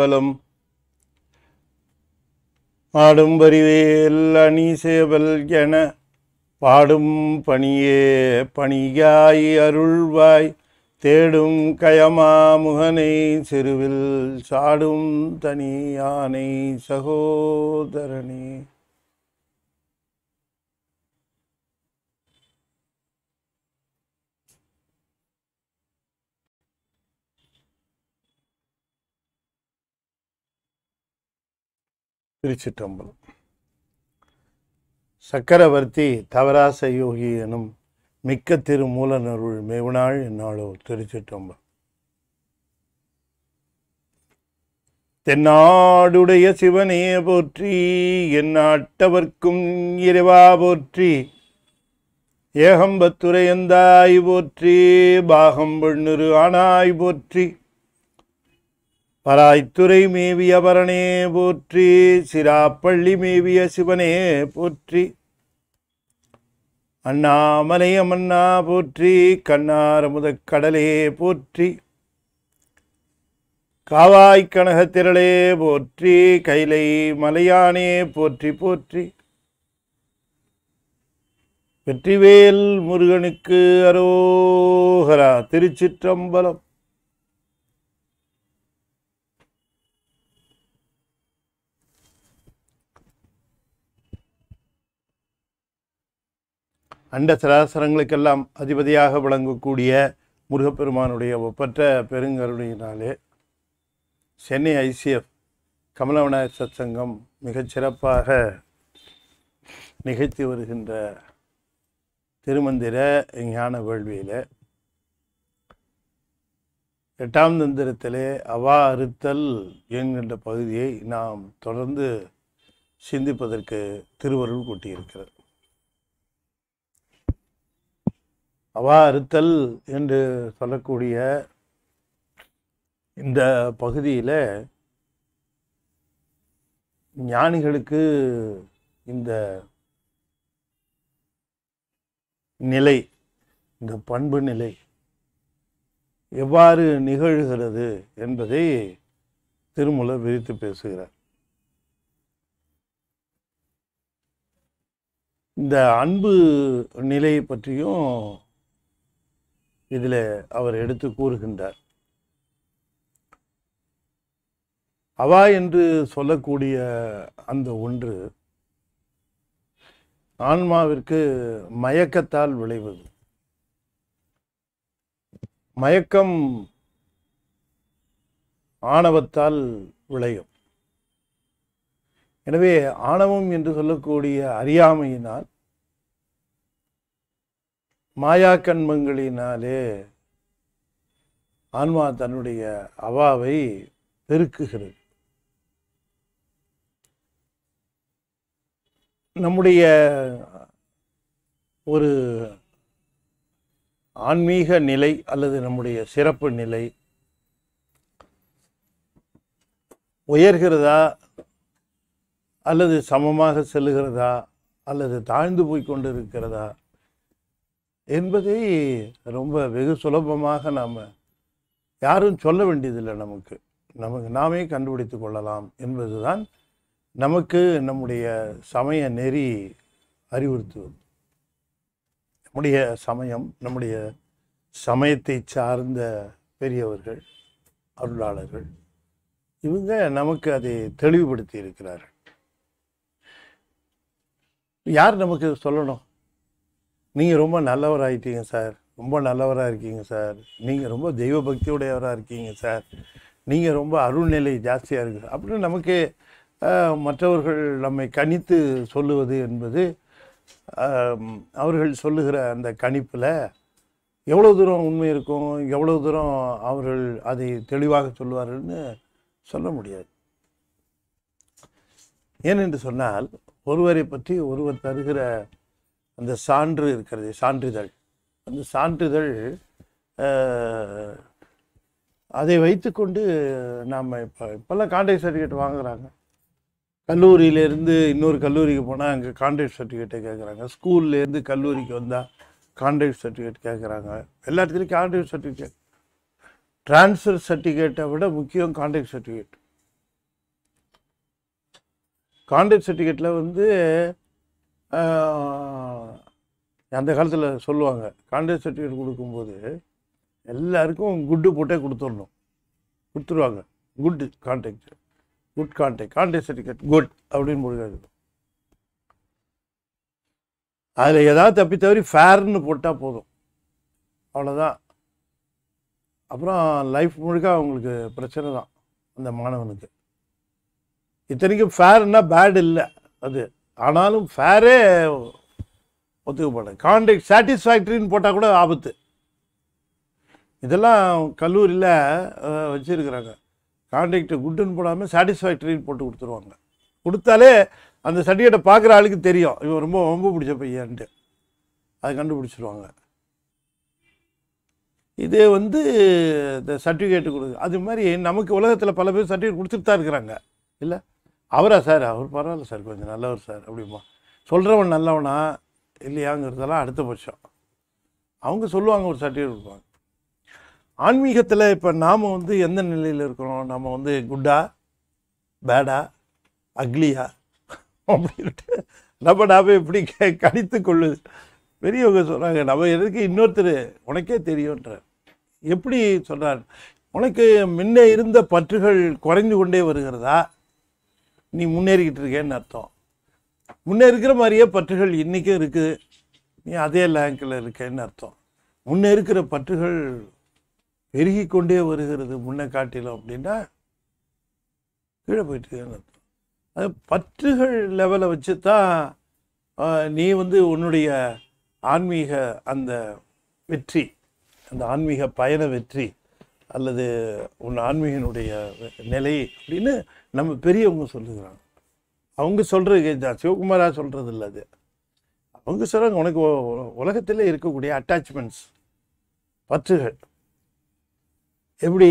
பலம் ஆடும் வரிவேல் சேவல் என பாடும் பணியே பணியாய் அருள்வாய் தேடும் கயமா முகனை சிறுவில் சாடும் தனியானை சகோதரனே சிற்றம்பலம் சக்கரவர்த்தி தவராச யோகி எனும் மிக்க நருள் மேவனாள் என்னாலோ திருச்சிற்றம்பலம் தென்னாடுடைய சிவனே போற்றி என் நாட்டவர்க்கும் இறைவா போற்றி ஏகம்பத்துரையந்தாய் போற்றி பாகம்பண்ணுரு ஆனாய் போற்றி பராய்த்துறை மேவிய பரணே போற்றி சிராப்பள்ளி மேவிய சிவனே போற்றி அண்ணாமலை அம்மண்ணா போற்றி கண்ணார் கடலே போற்றி காவாய் திரளே போற்றி கைலை மலையானே போற்றி போற்றி வெற்றிவேல் முருகனுக்கு அரோகரா திருச்சிற்றம்பலம் அண்ட சராசரங்களுக்கெல்லாம் அதிபதியாக விளங்கக்கூடிய முருகப்பெருமானுடைய ஒப்பற்ற பெருங்கருணையினாலே சென்னை ஐசிஎஃப் கமலவிநாயகர் சத்சங்கம் மிகச்சிறப்பாக நிகழ்த்தி வருகின்ற திருமந்திர ஞான வேள்வியில் எட்டாம் தந்திரத்திலே அவா அறுத்தல் என்கின்ற பகுதியை நாம் தொடர்ந்து சிந்திப்பதற்கு திருவருள் கூட்டியிருக்கிறது அவா அறுத்தல் என்று சொல்லக்கூடிய இந்த பகுதியில் ஞானிகளுக்கு இந்த நிலை இந்த பண்பு நிலை எவ்வாறு நிகழ்கிறது என்பதை திருமூல விரித்து பேசுகிறார் இந்த அன்பு நிலை பற்றியும் இதில் அவர் எடுத்து கூறுகின்றார் அவா என்று சொல்லக்கூடிய அந்த ஒன்று ஆன்மாவிற்கு மயக்கத்தால் விளைவது மயக்கம் ஆணவத்தால் விளையும் எனவே ஆணவம் என்று சொல்லக்கூடிய அறியாமையினால் மாயா கண்மங்களினாலே ஆன்மா தன்னுடைய அவாவை பெருக்குகிறது நம்முடைய ஒரு ஆன்மீக நிலை அல்லது நம்முடைய சிறப்பு நிலை உயர்கிறதா அல்லது சமமாக செல்லுகிறதா அல்லது தாழ்ந்து போய் கொண்டிருக்கிறதா இருக்கிறதா என்பதை ரொம்ப வெகு சுலபமாக நாம் யாரும் சொல்ல வேண்டியதில்லை நமக்கு நமக்கு நாமே கண்டுபிடித்து கொள்ளலாம் என்பதுதான் நமக்கு நம்முடைய சமய நெறி அறிவுறுத்துவது நம்முடைய சமயம் நம்முடைய சமயத்தை சார்ந்த பெரியவர்கள் அருளாளர்கள் இவங்க நமக்கு அதை தெளிவுபடுத்தி இருக்கிறார்கள் யார் நமக்கு சொல்லணும் நீங்கள் ரொம்ப நல்லவராகிட்டீங்க சார் ரொம்ப நல்லவராக இருக்கீங்க சார் நீங்கள் ரொம்ப தெய்வ பக்தியுடையவராக இருக்கீங்க சார் நீங்கள் ரொம்ப அருள்நிலை ஜாஸ்தியாக இருக்குது அப்படின்னு நமக்கு மற்றவர்கள் நம்மை கணித்து சொல்லுவது என்பது அவர்கள் சொல்லுகிற அந்த கணிப்பில் எவ்வளோ தூரம் உண்மை இருக்கும் எவ்வளோ தூரம் அவர்கள் அதை தெளிவாக சொல்லுவார்கள்னு சொல்ல முடியாது ஏனென்று சொன்னால் ஒருவரை பற்றி ஒருவர் தருகிற அந்த சான்று இருக்கிறது சான்றிதழ் அந்த சான்றிதழ் அதை வைத்துக்கொண்டு நாம் இப்போ இப்போல்லாம் காண்டாக்ட் சர்டிஃபிகேட் வாங்குகிறாங்க கல்லூரியிலேருந்து இன்னொரு கல்லூரிக்கு போனால் அங்கே காண்டாக்ட் சர்டிஃபிகேட்டை கேட்குறாங்க ஸ்கூல்லேருந்து கல்லூரிக்கு வந்தால் காண்டாக்ட் சர்டிஃபிகேட் கேட்குறாங்க எல்லா இடத்துலையும் சர்டிஃபிகேட் ட்ரான்ஸ்ஃபர் சர்டிஃபிகேட்டை விட முக்கியம் காண்டாக்ட் சர்டிஃபிகேட் காண்டாக்ட் சர்டிஃபிகேட்டில் வந்து அந்த காலத்தில் சொல்லுவாங்க கான்ட்ராக்ட் சர்டிஃபிகேட் கொடுக்கும்போது எல்லாருக்கும் குட்டு போட்டே கொடுத்துடணும் கொடுத்துருவாங்க good contract good contract contract certificate good அப்படின்னு போடுறாரு அதில் ஏதாவது தப்பி தவறி ஃபேர்னு போட்டால் போதும் அவ்வளோதான் அப்புறம் லைஃப் முழுக்க அவங்களுக்கு பிரச்சனை தான் அந்த மாணவனுக்கு இத்தனைக்கும் ஃபேர்னால் பேட் இல்லை அது ஆனாலும் ஃபேரே ஒத்துக்கப்படல கான்ட்ராக்ட் சாட்டிஸ்ஃபேக்டரின்னு போட்டால் கூட ஆபத்து இதெல்லாம் கல்லூரியில் வச்சுருக்கிறாங்க கான்ட்ராக்டை குட்டுன்னு போடாமல் சாட்டிஸ்ஃபேக்டரின்னு போட்டு கொடுத்துருவாங்க கொடுத்தாலே அந்த சர்டிஃபிகேட்டை பார்க்குற ஆளுக்கு தெரியும் இவன் ரொம்ப ரொம்ப பிடிச்ச பையன்ட்டு அதை கண்டுபிடிச்சிருவாங்க இதே வந்து இந்த சர்டிஃபிகேட்டு கொடுக்குது அது மாதிரி நமக்கு உலகத்தில் பல பேர் சர்டிஃபிகேட் கொடுத்துட்டு தான் இருக்கிறாங்க இல்லை அவரா சார் அவர் பரவாயில்ல சார் கொஞ்சம் நல்லவர் சார் அப்படிமா சொல்கிறவன் நல்லவனா இல்லையாங்கிறதெல்லாம் அடுத்த பட்சம் அவங்க சொல்லுவாங்க ஒரு சர்டிஃபிகேட் கொடுப்பாங்க ஆன்மீகத்தில் இப்போ நாம் வந்து எந்த நிலையில் இருக்கிறோம் நம்ம வந்து குட்டா பேடா அக்லியா அப்படின்ட்டு நம்ம நாம் எப்படி கணித்து கொள்ளுது பெரியவங்க சொல்கிறாங்க நம்ம எதுக்கு இன்னொருத்தர் உனக்கே தெரியுன்ற எப்படி சொல்கிறார் உனக்கு முன்னே இருந்த பற்றுகள் குறைஞ்சு கொண்டே வருகிறதா நீ முன்னேறிக்கிட்டு இருக்கேன்னு அர்த்தம் முன்னே இருக்கிற மாதிரியே பற்றுகள் இன்றைக்கும் இருக்குது நீ அதே லேங்கில் இருக்கேன்னு அர்த்தம் முன்னே இருக்கிற பற்றுகள் பெருகி கொண்டே வருகிறது முன்னே காட்டிலும் அப்படின்னா கீழே போயிட்டுருக்கேன்னு அர்த்தம் அது பற்றுகள் லெவலை வச்சு தான் நீ வந்து உன்னுடைய ஆன்மீக அந்த வெற்றி அந்த ஆன்மீக பயண வெற்றி அல்லது உன் ஆன்மீகனுடைய நிலை அப்படின்னு நம்ம பெரியவங்க சொல்லுகிறாங்க அவங்க சொல்கிற சிவகுமாரா சொல்கிறது இல்லை அது அவங்க சொல்கிறாங்க உனக்கு உலகத்தில் இருக்கக்கூடிய அட்டாச்மெண்ட்ஸ் பற்றுகள் எப்படி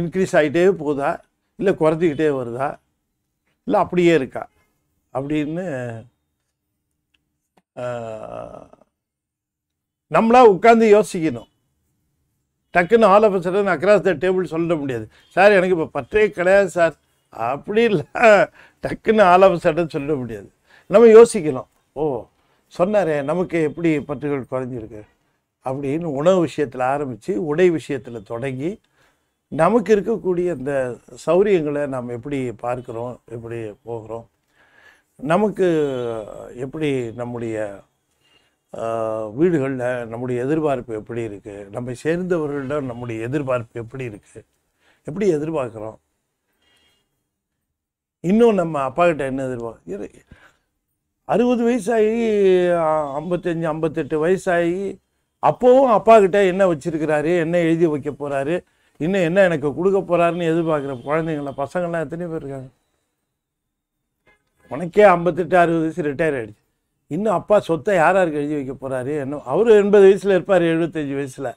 இன்க்ரீஸ் ஆகிட்டே போதா இல்லை குறைஞ்சிக்கிட்டே வருதா இல்லை அப்படியே இருக்கா அப்படின்னு நம்மளா உட்காந்து யோசிக்கணும் டக்குன்னு ஆலோசனை அக்ராஸ் த டேபிள் சொல்ல முடியாது சார் எனக்கு இப்போ பற்றே கிடையாது சார் அப்படி இல்லை டக்குன்னு ஆலாப சட்டம் சொல்ல முடியாது நம்ம யோசிக்கலாம் ஓ சொன்னாரே நமக்கு எப்படி பற்றுகள் குறைஞ்சிருக்கு அப்படின்னு உணவு விஷயத்தில் ஆரம்பித்து உடை விஷயத்தில் தொடங்கி நமக்கு இருக்கக்கூடிய அந்த சௌரியங்களை நாம் எப்படி பார்க்குறோம் எப்படி போகிறோம் நமக்கு எப்படி நம்முடைய வீடுகளில் நம்முடைய எதிர்பார்ப்பு எப்படி இருக்குது நம்மை சேர்ந்தவர்களிடம் நம்முடைய எதிர்பார்ப்பு எப்படி இருக்குது எப்படி எதிர்பார்க்குறோம் இன்னும் நம்ம கிட்ட என்ன எதிர்பார்க்க அறுபது வயசாகி ஐம்பத்தஞ்சு ஐம்பத்தெட்டு வயசாகி அப்போவும் கிட்ட என்ன வச்சுருக்கிறாரு என்ன எழுதி வைக்க போகிறாரு இன்னும் என்ன எனக்கு கொடுக்க போகிறாருன்னு எதிர்பார்க்குற குழந்தைங்கள பசங்கள்லாம் எத்தனை பேர் இருக்காங்க உனக்கே ஐம்பத்தெட்டு அறுபது வயசு ரிட்டையர் ஆகிடுச்சு இன்னும் அப்பா சொத்தை யார் யாருக்கு எழுதி வைக்க போகிறாரு என்ன அவர் எண்பது வயசில் இருப்பார் எழுபத்தஞ்சு வயசில்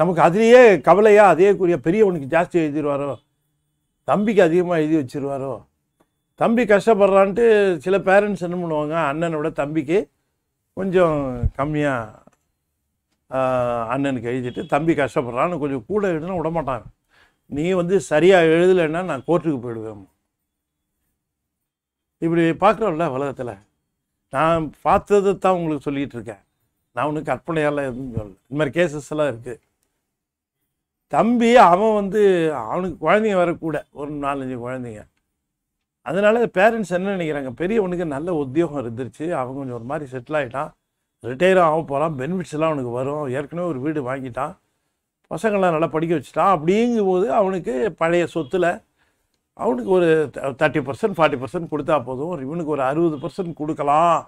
நமக்கு அதிலேயே கவலையாக அதே கூறிய பெரியவனுக்கு ஜாஸ்தி எழுதிடுவாரோ தம்பிக்கு அதிகமாக எழுதி வச்சுருவாரோ தம்பி கஷ்டப்படுறான்ட்டு சில பேரண்ட்ஸ் என்ன பண்ணுவாங்க அண்ணனை விட தம்பிக்கு கொஞ்சம் கம்மியாக அண்ணனுக்கு எழுதிட்டு தம்பி கஷ்டப்படுறான்னு கொஞ்சம் கூட எழுதுனா மாட்டாங்க நீ வந்து சரியாக எழுதலைன்னா நான் கோர்ட்டுக்கு போயிடுவேன் இப்படி பார்க்குறோம்ல உலகத்தில் நான் பார்த்ததை தான் உங்களுக்கு சொல்லிகிட்டு இருக்கேன் நான் ஒன்றும் கற்பனையால் எதுவும் இந்த மாதிரி கேசஸ் எல்லாம் இருக்குது தம்பி அவன் வந்து அவனுக்கு குழந்தைங்க வரக்கூட ஒரு நாலஞ்சு குழந்தைங்க அதனால பேரண்ட்ஸ் என்ன நினைக்கிறாங்க பெரியவனுக்கு நல்ல உத்தியோகம் இருந்துருச்சு அவன் கொஞ்சம் ஒரு மாதிரி செட்டில் ஆகிட்டான் ரிட்டையர் ஆக போகிறான் பெனிஃபிட்ஸ்லாம் அவனுக்கு வரும் ஏற்கனவே ஒரு வீடு வாங்கிட்டான் பசங்கள்லாம் நல்லா படிக்க வச்சுட்டான் அப்படிங்கும்போது அவனுக்கு பழைய சொத்தில் அவனுக்கு ஒரு தேர்ட்டி பர்சன்ட் ஃபார்ட்டி பர்சன்ட் கொடுத்தா போதும் இவனுக்கு ஒரு அறுபது பர்சன்ட் கொடுக்கலாம்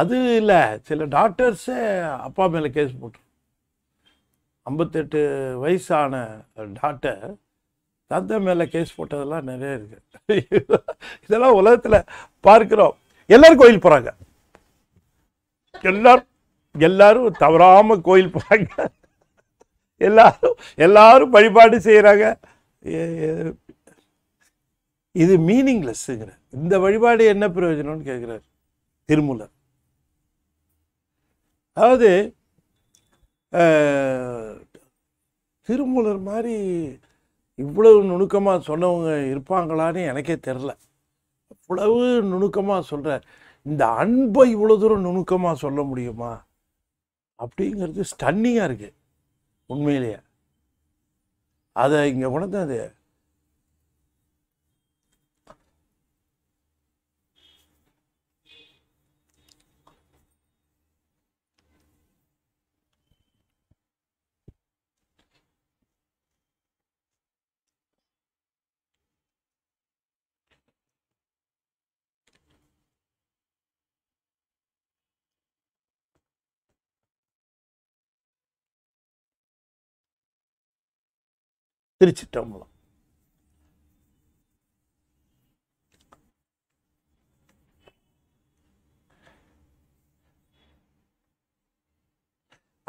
அது இல்லை சில டாக்டர்ஸே அப்பா மேலே கேஸ் போட்டு ஐம்பத்தெட்டு வயசான டாக்டர் தந்தை மேலே கேஸ் போட்டதெல்லாம் நிறைய இருக்குது இதெல்லாம் உலகத்தில் பார்க்குறோம் எல்லோரும் கோயில் போகிறாங்க எல்லாரும் எல்லாரும் தவறாமல் கோயில் போகிறாங்க எல்லாரும் எல்லாரும் வழிபாடு செய்கிறாங்க இது மீனிங்லெஸ்ஸுங்கிற இந்த வழிபாடு என்ன பிரயோஜனம்னு கேட்குறாரு திருமூலர் அதாவது திருமூலர் மாதிரி இவ்வளவு நுணுக்கமாக சொன்னவங்க இருப்பாங்களான்னு எனக்கே தெரில இவ்வளவு நுணுக்கமாக சொல்கிற இந்த அன்பை இவ்வளோ தூரம் நுணுக்கமாக சொல்ல முடியுமா அப்படிங்கிறது ஸ்டன்னிங்காக இருக்குது உண்மையிலேயே அதை இங்கே கொண்டாந்து அது திருச்சிட்டம்பலம்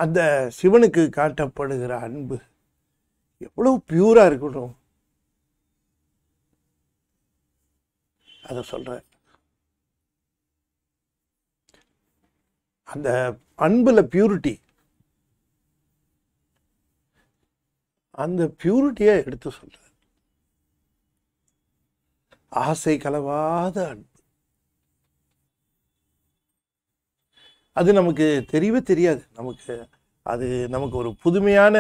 அந்த சிவனுக்கு காட்டப்படுகிற அன்பு எவ்வளவு பியூரா இருக்கணும் அதை சொல்ற அந்த அன்புல பியூரிட்டி அந்த பியூரிட்டியை எடுத்து சொல்றது ஆசை கலவாத அன்பு அது நமக்கு தெரியவே தெரியாது நமக்கு அது நமக்கு ஒரு புதுமையான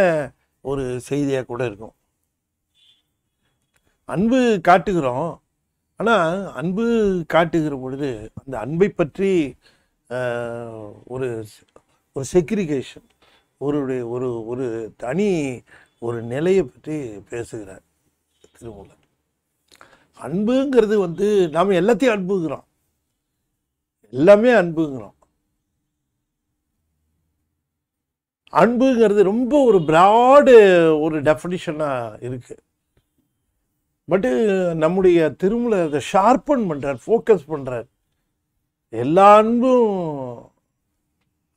ஒரு செய்தியாக கூட இருக்கும் அன்பு காட்டுகிறோம் ஆனால் அன்பு காட்டுகிற பொழுது அந்த அன்பை பற்றி ஒரு ஒரு செக்ரிகேஷன் ஒரு ஒரு ஒரு தனி ஒரு நிலையை பற்றி பேசுகிறார் திருமூலர் அன்புங்கிறது வந்து நாம் எல்லாத்தையும் அன்புங்கிறோம் எல்லாமே அன்புங்கிறோம் அன்புங்கிறது ரொம்ப ஒரு பிராடு ஒரு டெஃபினிஷனாக இருக்குது பட்டு நம்முடைய திருமலை அதை ஷார்பன் பண்ணுறார் ஃபோக்கஸ் பண்ணுறார் எல்லா அன்பும்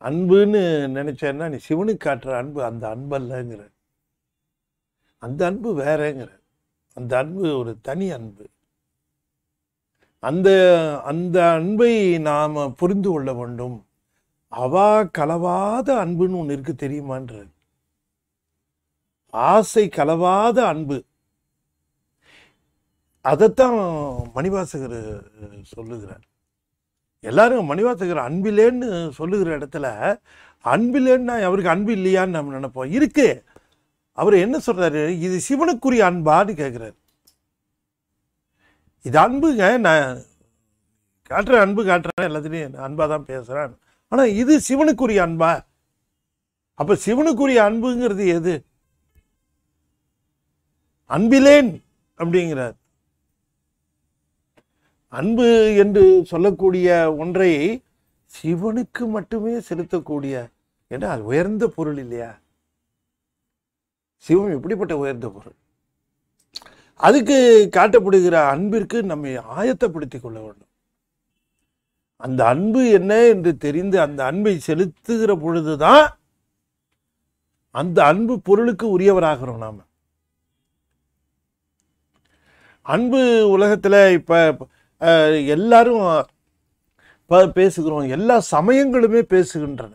அன்புன்னு நினச்சேன்னா நீ சிவனுக்கு காட்டுற அன்பு அந்த அன்பல்லங்கிற அந்த அன்பு வேறேங்கிற அந்த அன்பு ஒரு தனி அன்பு அந்த அந்த அன்பை நாம் புரிந்து கொள்ள வேண்டும் அவா கலவாத அன்புன்னு ஒன்று இருக்கு தெரியுமான்றது ஆசை கலவாத அன்பு அதைத்தான் மணிவாசகர் சொல்லுகிறார் எல்லாரும் மணிவாசகர் அன்பிலேன்னு சொல்லுகிற இடத்துல அன்பிலேன்னா அவருக்கு அன்பு இல்லையான்னு நம்ம நினைப்போம் இருக்குது அவர் என்ன சொல்றாரு இது சிவனுக்குரிய அன்பான்னு கேட்குறாரு இது அன்புங்க நான் காட்டுற அன்பு காட்டுறேன் எல்லாத்துலேயும் அன்பாக தான் பேசுகிறேன் ஆனால் இது சிவனுக்குரிய அன்பா அப்போ சிவனுக்குரிய அன்புங்கிறது எது அன்பிலேன் அப்படிங்கிறார் அன்பு என்று சொல்லக்கூடிய ஒன்றை சிவனுக்கு மட்டுமே செலுத்தக்கூடிய ஏன்னா அது உயர்ந்த பொருள் இல்லையா சிவம் எப்படிப்பட்ட உயர்ந்த பொருள் அதுக்கு காட்டப்படுகிற அன்பிற்கு நம்மை ஆயத்தப்படுத்தி கொள்ள வேண்டும் அந்த அன்பு என்ன என்று தெரிந்து அந்த அன்பை செலுத்துகிற பொழுதுதான் அந்த அன்பு பொருளுக்கு உரியவராகிறோம் நாம் அன்பு உலகத்தில் இப்போ எல்லாரும் பேசுகிறோம் எல்லா சமயங்களுமே பேசுகின்றன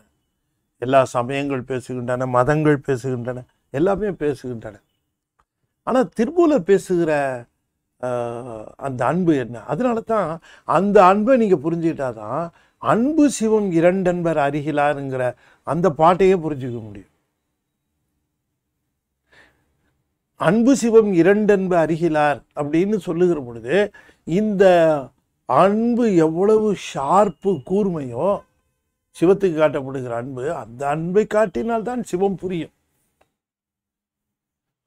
எல்லா சமயங்கள் பேசுகின்றன மதங்கள் பேசுகின்றன எல்லாமே பேசுகின்றன ஆனால் திருப்பூரில் பேசுகிற அந்த அன்பு என்ன அதனால தான் அந்த அன்பை நீங்கள் புரிஞ்சுக்கிட்டா தான் அன்பு சிவம் இரண்டன்பர் அருகிலாருங்கிற அந்த பாட்டையே புரிஞ்சுக்க முடியும் அன்பு சிவம் இரண்டன்பு அருகிலார் அப்படின்னு சொல்லுகிற பொழுது இந்த அன்பு எவ்வளவு ஷார்ப்பு கூர்மையோ சிவத்துக்கு காட்டப்படுகிற அன்பு அந்த அன்பை காட்டினால்தான் சிவம் புரியும்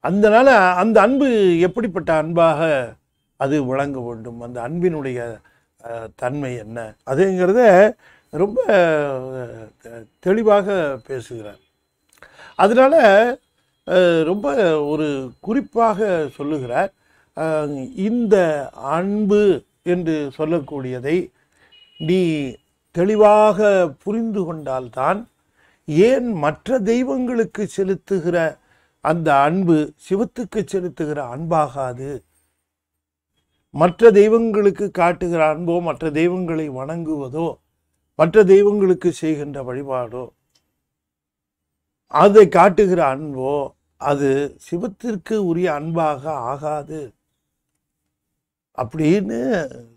அதனால் அந்த அன்பு எப்படிப்பட்ட அன்பாக அது வழங்க வேண்டும் அந்த அன்பினுடைய தன்மை என்ன அதுங்கிறத ரொம்ப தெளிவாக பேசுகிறார் அதனால் ரொம்ப ஒரு குறிப்பாக சொல்லுகிறார் இந்த அன்பு என்று சொல்லக்கூடியதை நீ தெளிவாக புரிந்து கொண்டால்தான் ஏன் மற்ற தெய்வங்களுக்கு செலுத்துகிற அந்த அன்பு சிவத்துக்கு செலுத்துகிற அன்பாகாது மற்ற தெய்வங்களுக்கு காட்டுகிற அன்போ மற்ற தெய்வங்களை வணங்குவதோ மற்ற தெய்வங்களுக்கு செய்கின்ற வழிபாடோ அதை காட்டுகிற அன்போ அது சிவத்திற்கு உரிய அன்பாக ஆகாது அப்படின்னு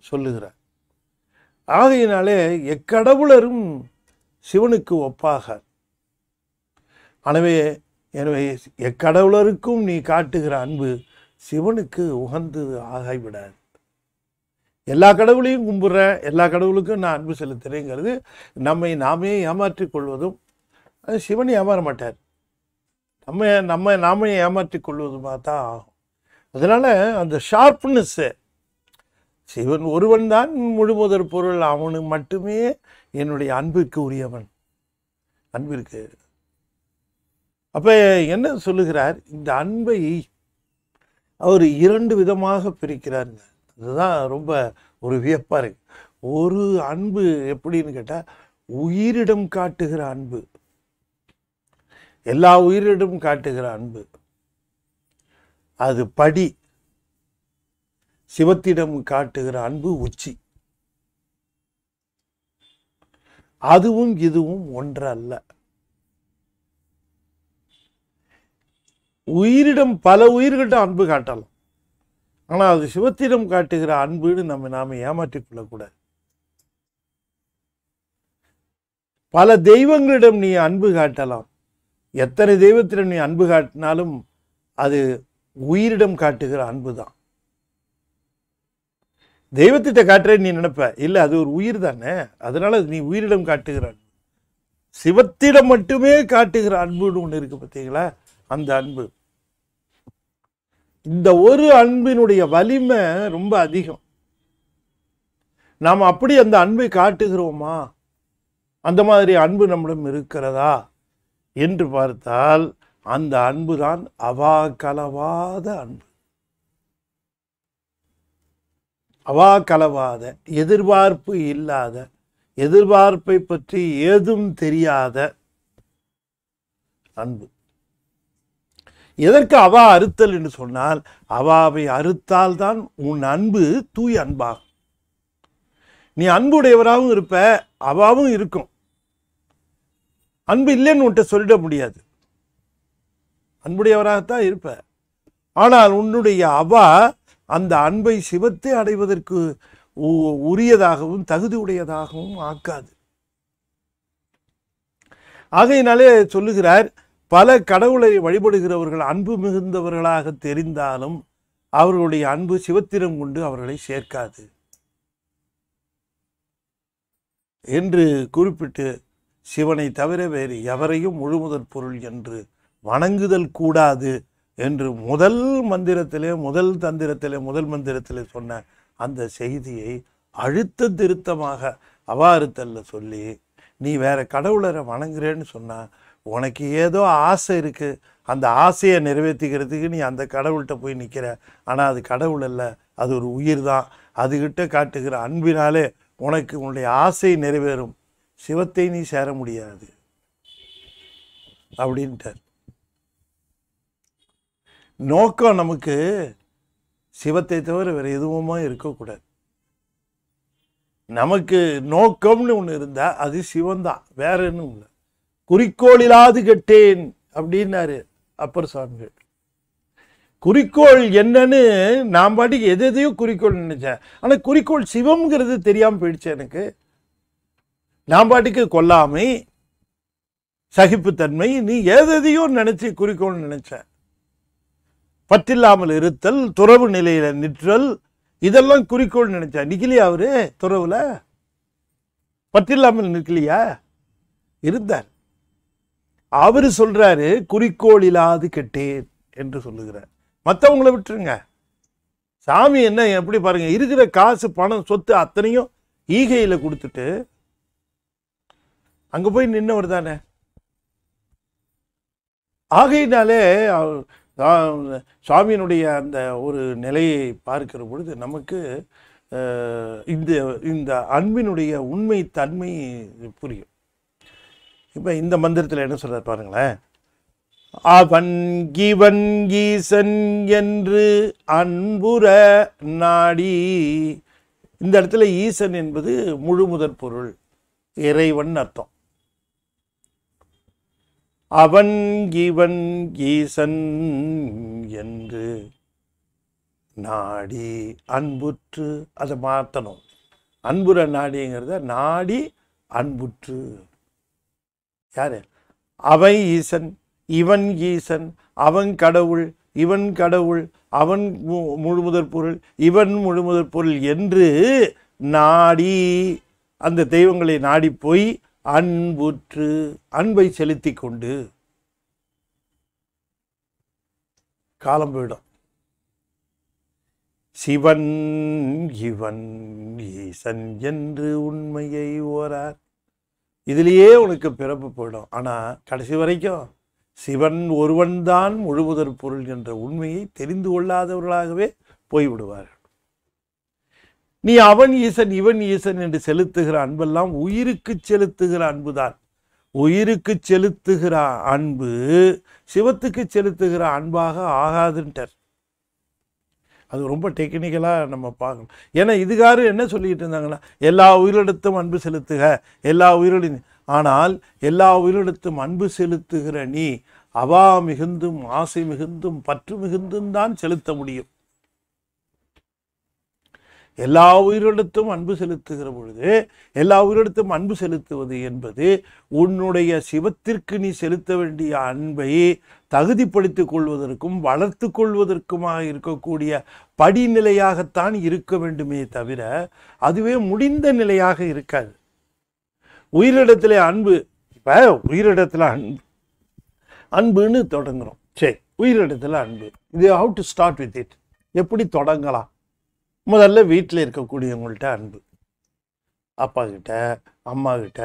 சொல்லுகிறார் ஆகையினாலே எக்கடவுளரும் சிவனுக்கு ஒப்பாக எனவே எனவே எக்கடவுளருக்கும் நீ காட்டுகிற அன்பு சிவனுக்கு உகந்து ஆகிவிடாது எல்லா கடவுளையும் கும்பிட்ற எல்லா கடவுளுக்கும் நான் அன்பு செலுத்துறேங்கிறது நம்மை நாமே ஏமாற்றிக் கொள்வதும் அது சிவன் ஏமாற மாட்டார் நம்ம நம்ம நாமே ஏமாற்றிக் கொள்வதுமாக தான் ஆகும் அதனால் அந்த ஷார்ப்னஸ்ஸு சிவன் ஒருவன் தான் முழுமுதற் பொருள் அவனுக்கு மட்டுமே என்னுடைய அன்பிற்கு உரியவன் அன்பிற்கு அப்போ என்ன சொல்லுகிறார் இந்த அன்பை அவர் இரண்டு விதமாக பிரிக்கிறாருங்க அதுதான் ரொம்ப ஒரு வியப்பாக இருக்கு ஒரு அன்பு எப்படின்னு கேட்டால் உயிரிடம் காட்டுகிற அன்பு எல்லா உயிரிடம் காட்டுகிற அன்பு அது படி சிவத்திடம் காட்டுகிற அன்பு உச்சி அதுவும் இதுவும் ஒன்றல்ல உயிரிடம் பல உயிர்கிட்ட அன்பு காட்டலாம் ஆனால் அது சிவத்திடம் காட்டுகிற அன்புன்னு நம்ம நாம் ஏமாற்றிக் கொள்ளக்கூடாது பல தெய்வங்களிடம் நீ அன்பு காட்டலாம் எத்தனை தெய்வத்திடம் நீ அன்பு காட்டினாலும் அது உயிரிடம் காட்டுகிற அன்பு தான் தெய்வத்திட்ட காட்டுற நீ நினைப்ப இல்லை அது ஒரு உயிர் தானே அதனால நீ உயிரிடம் காட்டுகிற அன்பு சிவத்திடம் மட்டுமே காட்டுகிற அன்புன்னு ஒன்று இருக்குது பார்த்தீங்களா அந்த அன்பு இந்த ஒரு அன்பினுடைய வலிமை ரொம்ப அதிகம் நாம் அப்படி அந்த அன்பை காட்டுகிறோமா அந்த மாதிரி அன்பு நம்மிடம் இருக்கிறதா என்று பார்த்தால் அந்த அன்பு தான் அவா கலவாத அன்பு அவா கலவாத எதிர்பார்ப்பு இல்லாத எதிர்பார்ப்பை பற்றி ஏதும் தெரியாத அன்பு எதற்கு அவா அறுத்தல் என்று சொன்னால் அவாவை அறுத்தால் தான் உன் அன்பு தூய் அன்பாகும் நீ அன்புடையவராகவும் இருப்ப அவாவும் இருக்கும் அன்பு இல்லைன்னு உன்ட்ட சொல்லிட முடியாது அன்புடையவராகத்தான் இருப்ப ஆனால் உன்னுடைய அவா அந்த அன்பை சிவத்தை அடைவதற்கு உரியதாகவும் தகுதி உடையதாகவும் ஆக்காது ஆகையினாலே சொல்லுகிறார் பல கடவுளை வழிபடுகிறவர்கள் அன்பு மிகுந்தவர்களாக தெரிந்தாலும் அவர்களுடைய அன்பு சிவத்திரம் கொண்டு அவர்களை சேர்க்காது என்று குறிப்பிட்டு சிவனை தவிர வேறு எவரையும் முழுமுதற் பொருள் என்று வணங்குதல் கூடாது என்று முதல் மந்திரத்திலே முதல் தந்திரத்திலே முதல் மந்திரத்திலே சொன்ன அந்த செய்தியை அழுத்த திருத்தமாக அவாறுத்தல்ல சொல்லி நீ வேற கடவுளரை வணங்குறேன்னு சொன்னால் உனக்கு ஏதோ ஆசை இருக்குது அந்த ஆசையை நிறைவேற்றிக்கிறதுக்கு நீ அந்த கடவுள்கிட்ட போய் நிற்கிற ஆனால் அது கடவுள் இல்லை அது ஒரு உயிர் தான் அதுகிட்ட காட்டுகிற அன்பினாலே உனக்கு உன்னுடைய ஆசை நிறைவேறும் சிவத்தை நீ சேர முடியாது அப்படின்ட்டார் நோக்கம் நமக்கு சிவத்தை தவிர வேறு எதுவுமா இருக்கக்கூடாது நமக்கு நோக்கம்னு ஒன்று இருந்தால் அது சிவந்தான் வேற ஒன்றும் இல்லை குறிக்கோளிலாது கெட்டேன் அப்படின்னாரு அப்பர் சுவாமிகள் குறிக்கோள் என்னன்னு நான் பாட்டுக்கு எது எதையோ குறிக்கோள் நினைச்சேன் ஆனால் குறிக்கோள் சிவம்ங்கிறது தெரியாமல் போயிடுச்சு எனக்கு நான் பாட்டுக்கு கொல்லாமை சகிப்புத்தன்மை நீ எதையோ நினைச்சி குறிக்கோள் நினைச்சேன் பற்றில்லாமல் இருத்தல் துறவு நிலையில் நிற்றல் இதெல்லாம் குறிக்கோள் நினைச்சேன் நிக்கலையா அவரு துறவுல பற்றில்லாமல் நிற்கலையா இருந்தார் அவர் சொல்றாரு குறிக்கோள் இல்லாது கெட்டேன் என்று சொல்லுகிறார் மற்றவங்களை விட்டுருங்க சாமி என்ன எப்படி பாருங்க இருக்கிற காசு பணம் சொத்து அத்தனையும் ஈகையில் கொடுத்துட்டு அங்கே போய் நின்னவர் தானே ஆகையினாலே சுவாமியினுடைய அந்த ஒரு நிலையை பார்க்கிற பொழுது நமக்கு இந்த இந்த அன்பினுடைய உண்மை தன்மை புரியும் இப்போ இந்த மந்திரத்தில் என்ன சொல்கிறார் பாருங்களேன் அவன்கி வன்கீசன் என்று அன்புற நாடி இந்த இடத்துல ஈசன் என்பது முழு முதற் பொருள் இறைவன் அர்த்தம் அவன் கிவன் கீசன் என்று நாடி அன்புற்று அதை மாற்றணும் அன்புற நாடிங்கிறத நாடி அன்புற்று யார் அவன் ஈசன் இவன் ஈசன் அவன் கடவுள் இவன் கடவுள் அவன் முழுமுதற் பொருள் இவன் முழுமுதற் பொருள் என்று நாடி அந்த தெய்வங்களை நாடி போய் அன்புற்று அன்பை செலுத்தி கொண்டு காலம் போயிடும் சிவன் இவன் ஈசன் என்று உண்மையை ஓரார் இதுலேயே உனக்கு பிறப்பு போயிடும் ஆனால் கடைசி வரைக்கும் சிவன் ஒருவன்தான் முழுமுதற் பொருள் என்ற உண்மையை தெரிந்து கொள்ளாதவர்களாகவே போய்விடுவார்கள் நீ அவன் ஈசன் இவன் ஈசன் என்று செலுத்துகிற அன்பெல்லாம் உயிருக்கு செலுத்துகிற அன்புதான் உயிருக்கு செலுத்துகிற அன்பு சிவத்துக்கு செலுத்துகிற அன்பாக ஆகாதுன்ட்டார் அது ரொம்ப டெக்னிக்கலாக நம்ம பார்க்கணும் ஏன்னா இதுகாரு என்ன சொல்லிக்கிட்டு இருந்தாங்கன்னா எல்லா உயிரிடத்தும் அன்பு செலுத்துக எல்லா உயிரிட ஆனால் எல்லா உயிரிடத்தும் அன்பு செலுத்துகிற நீ அவா மிகுந்தும் ஆசை மிகுந்தும் பற்று மிகுந்தும் தான் செலுத்த முடியும் எல்லா உயிரிடத்தும் அன்பு செலுத்துகிற பொழுது எல்லா உயிரிடத்தும் அன்பு செலுத்துவது என்பது உன்னுடைய சிவத்திற்கு நீ செலுத்த வேண்டிய அன்பை தகுதிப்படுத்தி கொள்வதற்கும் வளர்த்து கொள்வதற்குமாக இருக்கக்கூடிய படிநிலையாகத்தான் இருக்க வேண்டுமே தவிர அதுவே முடிந்த நிலையாக இருக்காது உயிரிடத்திலே அன்பு இப்போ உயிரிடத்தில் அன்பு அன்புன்னு தொடங்குகிறோம் சரி உயிரிடத்தில் அன்பு இது how to start with it எப்படி தொடங்கலாம் முதல்ல வீட்டில் இருக்கக்கூடியவங்கள்ட்ட அன்பு அப்பா கிட்ட அம்மா கிட்ட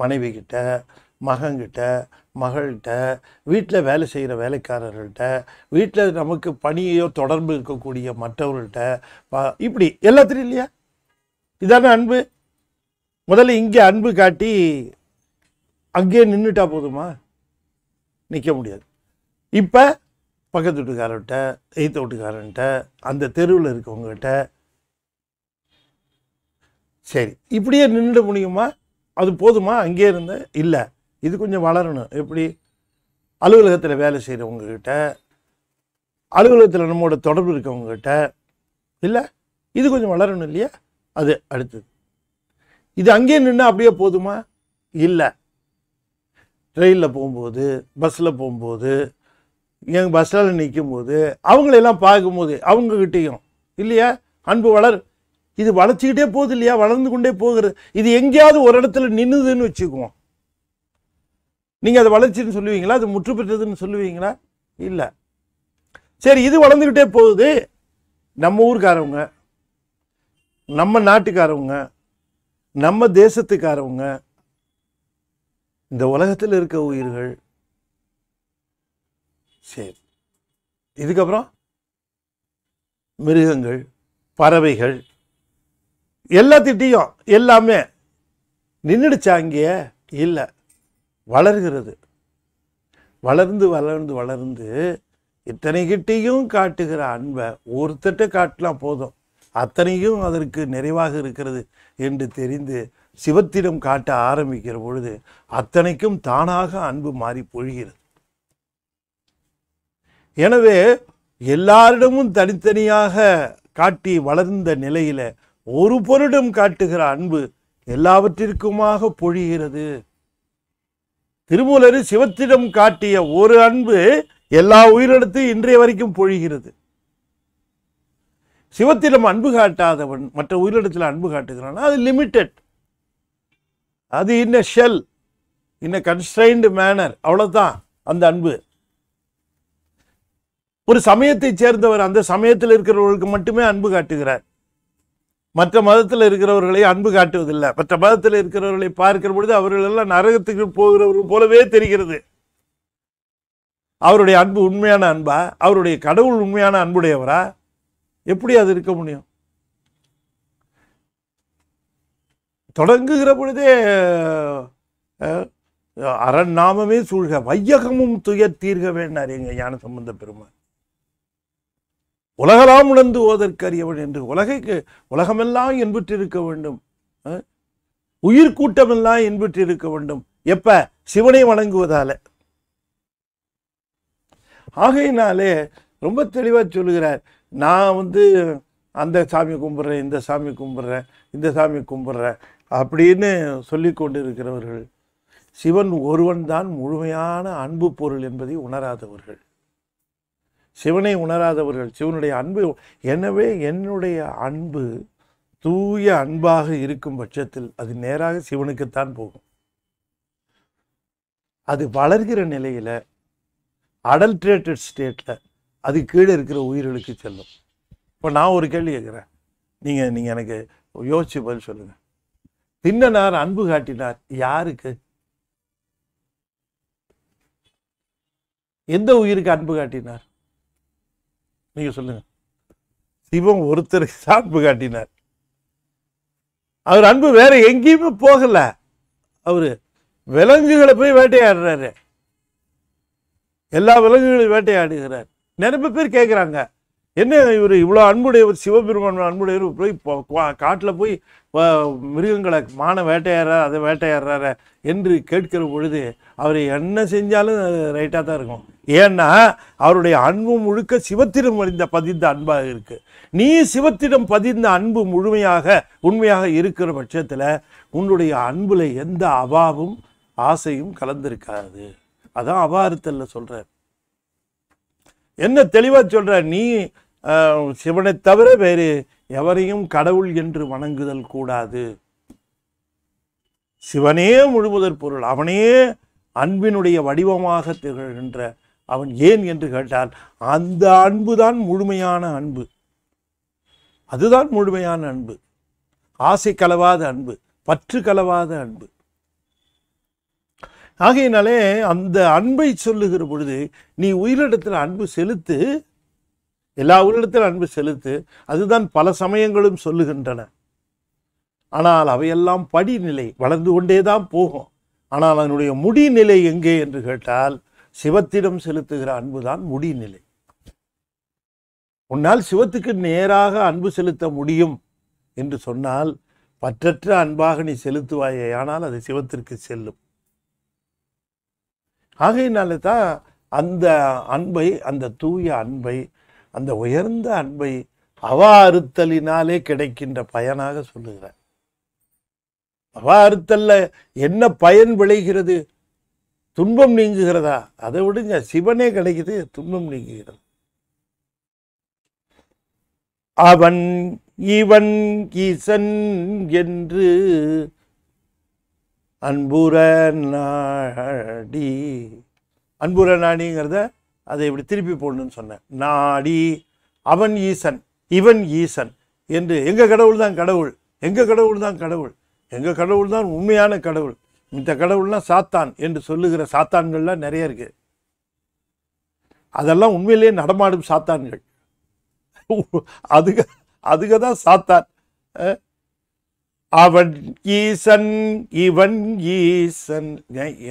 மனைவி கிட்ட மகன்கிட்ட மகள்கிட்ட வீட்டில் வேலை செய்கிற வேலைக்காரர்கள்ட்ட வீட்டில் நமக்கு பணியோ தொடர்பு இருக்கக்கூடிய மற்றவர்கள்ட்ட இப்படி எல்லாத்துலையும் இல்லையா இதானே அன்பு முதல்ல இங்கே அன்பு காட்டி அங்கேயே நின்றுட்டா போதுமா நிற்க முடியாது இப்போ பக்கத்து வீட்டுக்காரர்கிட்ட எய்த்த வீட்டுக்காரன்ட்ட அந்த தெருவில் இருக்கவங்ககிட்ட சரி இப்படியே நின்றுட முடியுமா அது போதுமா அங்கேயே இருந்து இல்லை இது கொஞ்சம் வளரணும் எப்படி அலுவலகத்தில் வேலை செய்கிறவங்கக்கிட்ட அலுவலகத்தில் நம்மளோட தொடர்பு இருக்கவங்ககிட்ட இல்லை இது கொஞ்சம் வளரணும் இல்லையா அது அடுத்தது இது அங்கேயே நின்று அப்படியே போதுமா இல்லை ட்ரெயினில் போகும்போது பஸ்ஸில் போகும்போது எங்கள் பஸ் ஸ்டாண்டில் நிற்கும் போது அவங்களெல்லாம் பார்க்கும்போது அவங்கக்கிட்டேயும் இல்லையா அன்பு வளர் இது வளர்ச்சிக்கிட்டே போகுது இல்லையா வளர்ந்து கொண்டே போகிறது இது எங்கேயாவது ஒரு இடத்துல நின்றுதுன்னு வச்சுக்குவோம் நீங்கள் அதை வளர்ச்சின்னு சொல்லுவீங்களா அது முற்று பெற்றதுன்னு சொல்லுவீங்களா இல்லை சரி இது வளர்ந்துக்கிட்டே போகுது நம்ம ஊருக்காரவங்க நம்ம நாட்டுக்காரவங்க நம்ம தேசத்துக்காரவங்க இந்த உலகத்தில் இருக்க உயிர்கள் சரி இதுக்கப்புறம் மிருகங்கள் பறவைகள் எல்லாத்திட்டையும் எல்லாமே நின்றுடுச்சா அங்கேயே இல்லை வளர்கிறது வளர்ந்து வளர்ந்து வளர்ந்து இத்தனை கிட்டையும் காட்டுகிற அன்பை ஒருத்தட்ட காட்டலாம் போதும் அத்தனையும் அதற்கு நிறைவாக இருக்கிறது என்று தெரிந்து சிவத்திடம் காட்ட ஆரம்பிக்கிற பொழுது அத்தனைக்கும் தானாக அன்பு மாறி பொழிகிறது எனவே எல்லாரிடமும் தனித்தனியாக காட்டி வளர்ந்த நிலையில் ஒரு பொருடம் காட்டுகிற அன்பு எல்லாவற்றிற்குமாக பொழிகிறது திருமூலர் சிவத்திடம் காட்டிய ஒரு அன்பு எல்லா உயிரிடத்தையும் இன்றைய வரைக்கும் பொழிகிறது சிவத்திடம் அன்பு காட்டாதவன் மற்ற உயிரிடத்தில் அன்பு காட்டுகிறான் அது லிமிட்டெட் அது இன்ன ஷெல் இன்ன கன்ஸ்ட்ரைன்டு மேனர் அவ்வளோதான் அந்த அன்பு ஒரு சமயத்தை சேர்ந்தவர் அந்த சமயத்தில் இருக்கிறவர்களுக்கு மட்டுமே அன்பு காட்டுகிறார் மற்ற மதத்தில் இருக்கிறவர்களை அன்பு காட்டுவதில்லை மற்ற மதத்தில் இருக்கிறவர்களை பார்க்கிற பொழுது அவர்கள் எல்லாம் நரகத்துக்கு போகிறவர்கள் போலவே தெரிகிறது அவருடைய அன்பு உண்மையான அன்பா அவருடைய கடவுள் உண்மையான அன்புடையவரா எப்படி அது இருக்க முடியும் தொடங்குகிற பொழுதே அரண் நாமமே சூழ்க வையகமும் துயர் தீர்க வேண்டார் எங்க ஞான சம்பந்த பெருமாள் உலகலாம் உணர்ந்து ஓதற்கு என்று உலகைக்கு உலகமெல்லாம் இன்புற்றிருக்க வேண்டும் உயிர் கூட்டமெல்லாம் இன்புற்றிருக்க வேண்டும் எப்ப சிவனை வணங்குவதால ஆகையினாலே ரொம்ப தெளிவாக சொல்லுகிறார் நான் வந்து அந்த சாமி கும்பிட்றேன் இந்த சாமி கும்பிட்றேன் இந்த சாமி கும்பிட்றேன் அப்படின்னு சொல்லி கொண்டிருக்கிறவர்கள் சிவன் ஒருவன் தான் முழுமையான அன்பு பொருள் என்பதை உணராதவர்கள் சிவனை உணராதவர்கள் சிவனுடைய அன்பு எனவே என்னுடைய அன்பு தூய அன்பாக இருக்கும் பட்சத்தில் அது நேராக சிவனுக்குத்தான் போகும் அது வளர்கிற நிலையில் அடல்ட்ரேட்டட் ஸ்டேட்டில் அது கீழே இருக்கிற உயிர்களுக்கு செல்லும் இப்போ நான் ஒரு கேள்வி கேட்குறேன் நீங்கள் நீங்கள் எனக்கு யோசிச்சு பதில் சொல்லுங்கள் தின்னனார் அன்பு காட்டினார் யாருக்கு எந்த உயிருக்கு அன்பு காட்டினார் நீங்கள் சொல்லுங்கள் சிவம் ஒருத்தர் தான் அன்பு காட்டினார் அவர் அன்பு வேற எங்கேயுமே போகலை அவர் விலங்குகளை போய் வேட்டையாடுறாரு எல்லா விலங்குகளையும் வேட்டையாடுகிறார் நிறைய பேர் கேட்குறாங்க என்ன இவர் இவ்வளோ அன்புடைய சிவபெருமான் அன்புடையவர் போய் காட்டில் போய் மிருகங்களை மான வேட்டையாடுறாரு அதை வேட்டையாடுறாரு என்று கேட்கிற பொழுது அவர் என்ன செஞ்சாலும் ரைட்டாக தான் இருக்கும் ஏன்னா அவருடைய அன்பு முழுக்க சிவத்திடம் அறிந்த பதிந்த அன்பாக இருக்கு நீ சிவத்திடம் பதிந்த அன்பு முழுமையாக உண்மையாக இருக்கிற பட்சத்தில் உன்னுடைய அன்புல எந்த அபாவும் ஆசையும் கலந்திருக்காது அதான் அபாரத்தில் சொல்ற என்ன தெளிவா சொல்ற நீ சிவனை தவிர வேறு எவரையும் கடவுள் என்று வணங்குதல் கூடாது சிவனே முழுமுதற் பொருள் அவனே அன்பினுடைய வடிவமாக திகழ்கின்ற அவன் ஏன் என்று கேட்டால் அந்த அன்பு தான் முழுமையான அன்பு அதுதான் முழுமையான அன்பு ஆசை கலவாத அன்பு பற்று கலவாத அன்பு ஆகையினாலே அந்த அன்பை சொல்லுகிற பொழுது நீ உயிரிடத்தில் அன்பு செலுத்து எல்லா உயிரிடத்தில் அன்பு செலுத்து அதுதான் பல சமயங்களும் சொல்லுகின்றன ஆனால் அவையெல்லாம் படிநிலை வளர்ந்து கொண்டே தான் போகும் ஆனால் அதனுடைய முடிநிலை எங்கே என்று கேட்டால் சிவத்திடம் செலுத்துகிற அன்புதான் முடிநிலை உன்னால் சிவத்துக்கு நேராக அன்பு செலுத்த முடியும் என்று சொன்னால் பற்றற்ற அன்பாக நீ செலுத்துவாயே ஆனால் அது சிவத்திற்கு செல்லும் ஆகையினால தான் அந்த அன்பை அந்த தூய அன்பை அந்த உயர்ந்த அன்பை அவா அறுத்தலினாலே கிடைக்கின்ற பயனாக சொல்லுகிறார் அவா அறுத்தல்ல என்ன பயன் விளைகிறது துன்பம் நீங்குகிறதா அதை விடுங்க சிவனே கிடைக்குது துன்பம் நீங்குகிறது அவன் இவன் கீசன் என்று அன்புற நாடி அன்புற நாடிங்கிறத அதை இப்படி திருப்பி போடணும்னு சொன்னேன் நாடி அவன் ஈசன் இவன் ஈசன் என்று எங்கள் கடவுள் தான் கடவுள் எங்கள் கடவுள் தான் கடவுள் எங்கள் கடவுள் தான் உண்மையான கடவுள் இந்த கடவுள்லாம் சாத்தான் என்று சொல்லுகிற சாத்தான்கள்லாம் நிறைய இருக்கு அதெல்லாம் உண்மையிலேயே நடமாடும் சாத்தான்கள் அதுக அதுக தான் சாத்தான் அவன் ஈசன் இவன் ஈசன்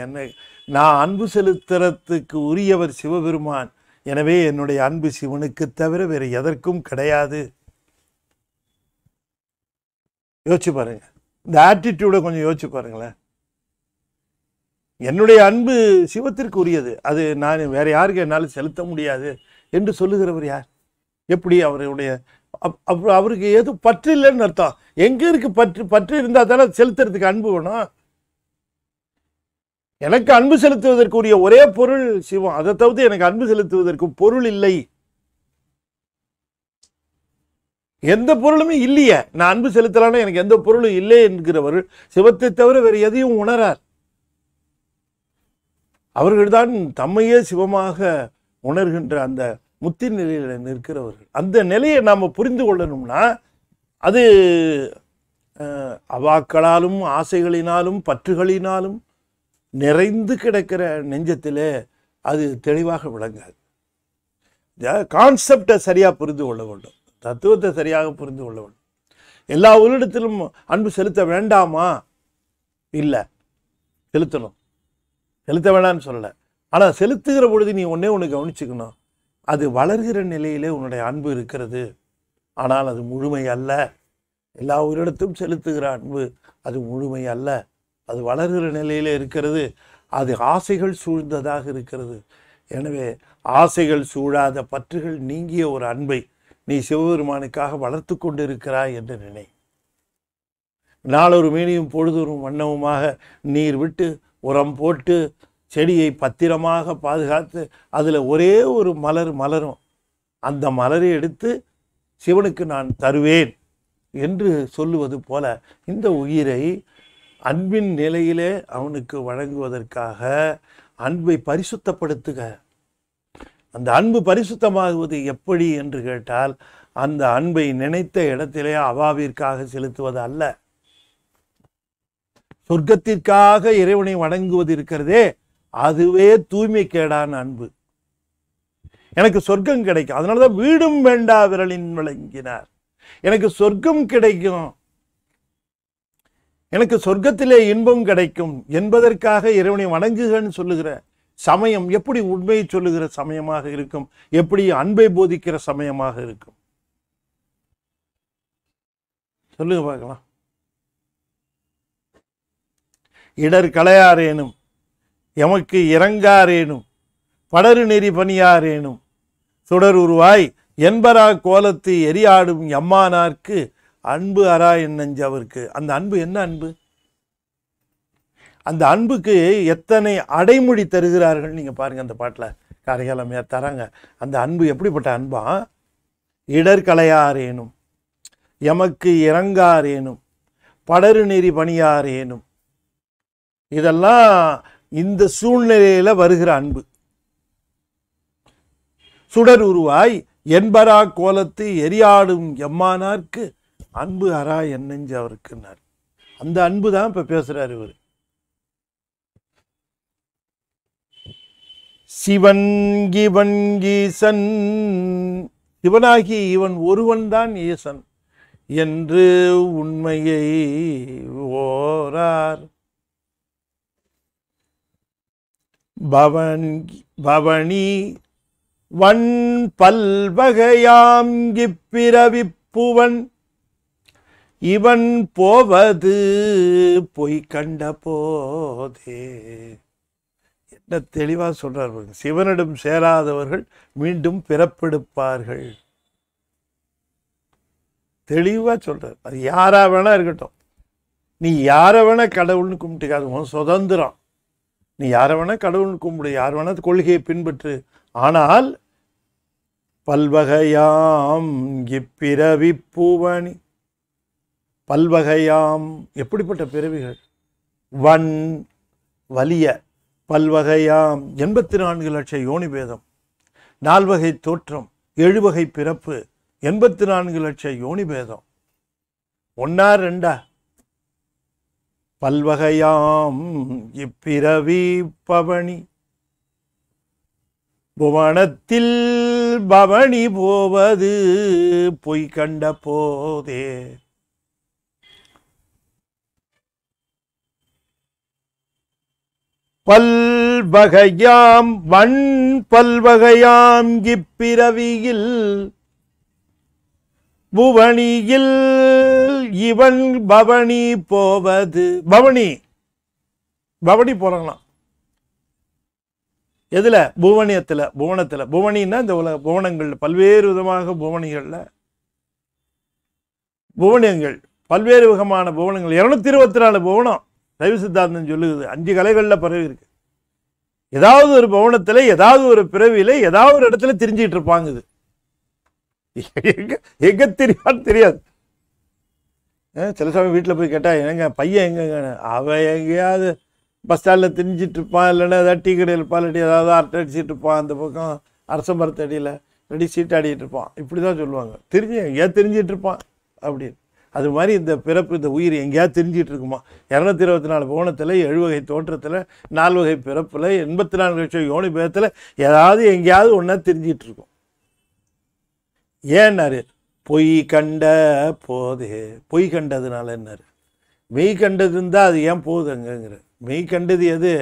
என்னை நான் அன்பு செலுத்துறதுக்கு உரியவர் சிவபெருமான் எனவே என்னுடைய அன்பு சிவனுக்கு தவிர வேறு எதற்கும் கிடையாது யோசிச்சு பாருங்க இந்த ஆட்டிடியூடை கொஞ்சம் யோசிச்சு பாருங்களேன் என்னுடைய அன்பு சிவத்திற்கு உரியது அது நான் வேற யாருக்கு என்னால் செலுத்த முடியாது என்று சொல்லுகிறவர் யார் எப்படி அவருடைய அப்புறம் அவருக்கு எதுவும் பற்று இல்லைன்னு அர்த்தம் எங்கே இருக்கு பற்று பற்று இருந்தால் தானே செலுத்துறதுக்கு அன்பு வேணும் எனக்கு அன்பு செலுத்துவதற்குரிய ஒரே பொருள் சிவம் அதை தவிர்த்து எனக்கு அன்பு செலுத்துவதற்கு பொருள் இல்லை எந்த பொருளுமே இல்லையே நான் அன்பு செலுத்தலான்னு எனக்கு எந்த பொருளும் இல்லை என்கிறவர் சிவத்தை தவிர வேறு எதையும் உணரார் அவர்கள்தான் தம்மையே சிவமாக உணர்கின்ற அந்த முத்தி நிலையில் நிற்கிறவர்கள் அந்த நிலையை நாம் புரிந்து கொள்ளணும்னா அது அவாக்களாலும் ஆசைகளினாலும் பற்றுகளினாலும் நிறைந்து கிடக்கிற நெஞ்சத்தில் அது தெளிவாக விளங்காது கான்செப்டை சரியாக புரிந்து கொள்ள வேண்டும் தத்துவத்தை சரியாக புரிந்து கொள்ள வேண்டும் எல்லா உள்ளிடத்திலும் அன்பு செலுத்த வேண்டாமா இல்லை செலுத்தணும் செலுத்த வேணான்னு சொல்லலை ஆனால் செலுத்துகிற பொழுது நீ ஒன்றே ஒன்று கவனிச்சுக்கணும் அது வளர்கிற நிலையிலே உன்னுடைய அன்பு இருக்கிறது ஆனால் அது முழுமை அல்ல எல்லா உயிரிடத்தும் செலுத்துகிற அன்பு அது முழுமை அல்ல அது வளர்கிற நிலையில் இருக்கிறது அது ஆசைகள் சூழ்ந்ததாக இருக்கிறது எனவே ஆசைகள் சூழாத பற்றுகள் நீங்கிய ஒரு அன்பை நீ சிவபெருமானுக்காக வளர்த்து கொண்டு இருக்கிறாய் என்று நினை நாளொரு மீனியும் பொழுதொரு வண்ணமுமாக நீர் விட்டு உரம் போட்டு செடியை பத்திரமாக பாதுகாத்து அதில் ஒரே ஒரு மலர் மலரும் அந்த மலரை எடுத்து சிவனுக்கு நான் தருவேன் என்று சொல்லுவது போல இந்த உயிரை அன்பின் நிலையிலே அவனுக்கு வழங்குவதற்காக அன்பை பரிசுத்தப்படுத்துக அந்த அன்பு பரிசுத்தமாகுவது எப்படி என்று கேட்டால் அந்த அன்பை நினைத்த இடத்திலே அவாவிற்காக செலுத்துவது அல்ல சொர்க்கத்திற்காக இறைவனை வணங்குவது இருக்கிறதே அதுவே தூய்மைக்கேடான அன்பு எனக்கு சொர்க்கம் கிடைக்கும் அதனாலதான் வீடும் வேண்டா விரலின் விளங்கினார் எனக்கு சொர்க்கம் கிடைக்கும் எனக்கு சொர்க்கத்திலே இன்பம் கிடைக்கும் என்பதற்காக இறைவனை வணங்குகன்னு சொல்லுகிற சமயம் எப்படி உண்மையை சொல்லுகிற சமயமாக இருக்கும் எப்படி அன்பை போதிக்கிற சமயமாக இருக்கும் சொல்லுங்க பார்க்கலாம் இடர் களையாரேனும் எமக்கு இறங்காரேனும் படரு நெறி பணியாரேனும் சுடர் உருவாய் என்பரா கோலத்து எரியாடும் எம்மானார்க்கு அன்பு அரா அவருக்கு அந்த அன்பு என்ன அன்பு அந்த அன்புக்கு எத்தனை அடைமொழி தருகிறார்கள் நீங்கள் பாருங்கள் அந்த பாட்டில் காரைக்காலமையார் தராங்க அந்த அன்பு எப்படிப்பட்ட அன்பா இடர்களையாரேனும் எமக்கு இறங்காரேனும் படரு நெறி பணியாரேனும் இதெல்லாம் இந்த சூழ்நிலையில் வருகிற அன்பு சுடர் உருவாய் என்பரா கோலத்து எரியாடும் எம்மானார்க்கு அன்பு அரா என்னஞ்சு அவருக்குன்னார் அந்த அன்பு தான் இப்போ பேசுறாரு இவர் சிவன்கி வன்கீசன் சிவனாகி இவன் ஒருவன் தான் ஈசன் என்று உண்மையை ஓரார் பவனி வன் பல்வகையாம் இப்பிறவிப்புவன் இவன் போவது பொய் கண்ட போதே என்ன தெளிவாக சொல்றார் சிவனிடம் சேராதவர்கள் மீண்டும் பிறப்பெடுப்பார்கள் தெளிவாக சொல்றார் அது யாராக வேணா இருக்கட்டும் நீ யாரை வேணா கடவுள்னு கும்பிட்டுக்காது சுதந்திரம் நீ யாரை வேணால் கடவுள் கும்பிடு யார் வேணால் கொள்கையை பின்பற்று ஆனால் பல்வகையாம் இப்பிறவி பூவணி பல்வகையாம் எப்படிப்பட்ட பிறவிகள் வன் வலிய பல்வகையாம் எண்பத்தி நான்கு லட்சம் யோனி பேதம் நால்வகை தோற்றம் எழுவகை பிறப்பு எண்பத்தி நான்கு லட்சம் யோனி பேதம் ஒன்றா ரெண்டா பல்வகையாம் இப்பிறவி பவனி புவனத்தில் பவனி போவது பொய் கண்ட போதே பல்வகையாம் வண் பல்வகையாம் இப்பிறவியில் புவனியில் இவன் பவனி போவது பவனி பவனி போறாங்களாம் எதுல புவனியத்துல புவனத்துல புவனின்னா இந்த உலக புவனங்கள் பல்வேறு விதமாக புவனிகள்ல புவனியங்கள் பல்வேறு விதமான புவனங்கள் இரநூத்தி இருபத்தி நாலு புவனம் சைவ சித்தாந்தம் சொல்லுது அஞ்சு கலைகளில் பரவி இருக்கு ஏதாவது ஒரு பவனத்தில் ஏதாவது ஒரு பிறவியில் ஏதாவது ஒரு இடத்துல தெரிஞ்சிட்டு இருப்பாங்க இது எங்க எங்க தெரியாது தெரியாது சில சமயம் வீட்டில் போய் கேட்டால் எங்க பையன் எங்கங்க அவன் எங்கேயாவது பஸ் ஸ்டாண்டில் திரிஞ்சிட்டு இருப்பான் இல்லைன்னா ஏதாவது டீ கடையில் இருப்பான் இல்லாட்டி ஏதாவது அரட்டை அடிச்சுட்டு இருப்பான் அந்த பக்கம் அரச மரத்தடியில் ரெடி சீட்டு ஆடிட்டு இருப்பான் இப்படி தான் சொல்லுவாங்க தெரிஞ்சு எங்கேயாவது தெரிஞ்சிட்டு இருப்பான் அப்படின்னு அது மாதிரி இந்த பிறப்பு இந்த உயிர் எங்கேயாவது தெரிஞ்சிட்டு இருக்குமா இரநூத்தி இருபத்தி நாலு போனத்தில் எழுவகை தோற்றத்தில் நாலு வகை பிறப்பில் எண்பத்தி நாலு லட்சம் யோனி பேதத்தில் ஏதாவது எங்கேயாவது ஒன்றா தெரிஞ்சிட்டு இருக்கும் ஏன்னாரு பொய் கண்ட போதே பொய் கண்டதுனால என்ன மெய் கண்டது இருந்தால் அது ஏன் போகுது அங்கங்கிற மெய் கண்டது எது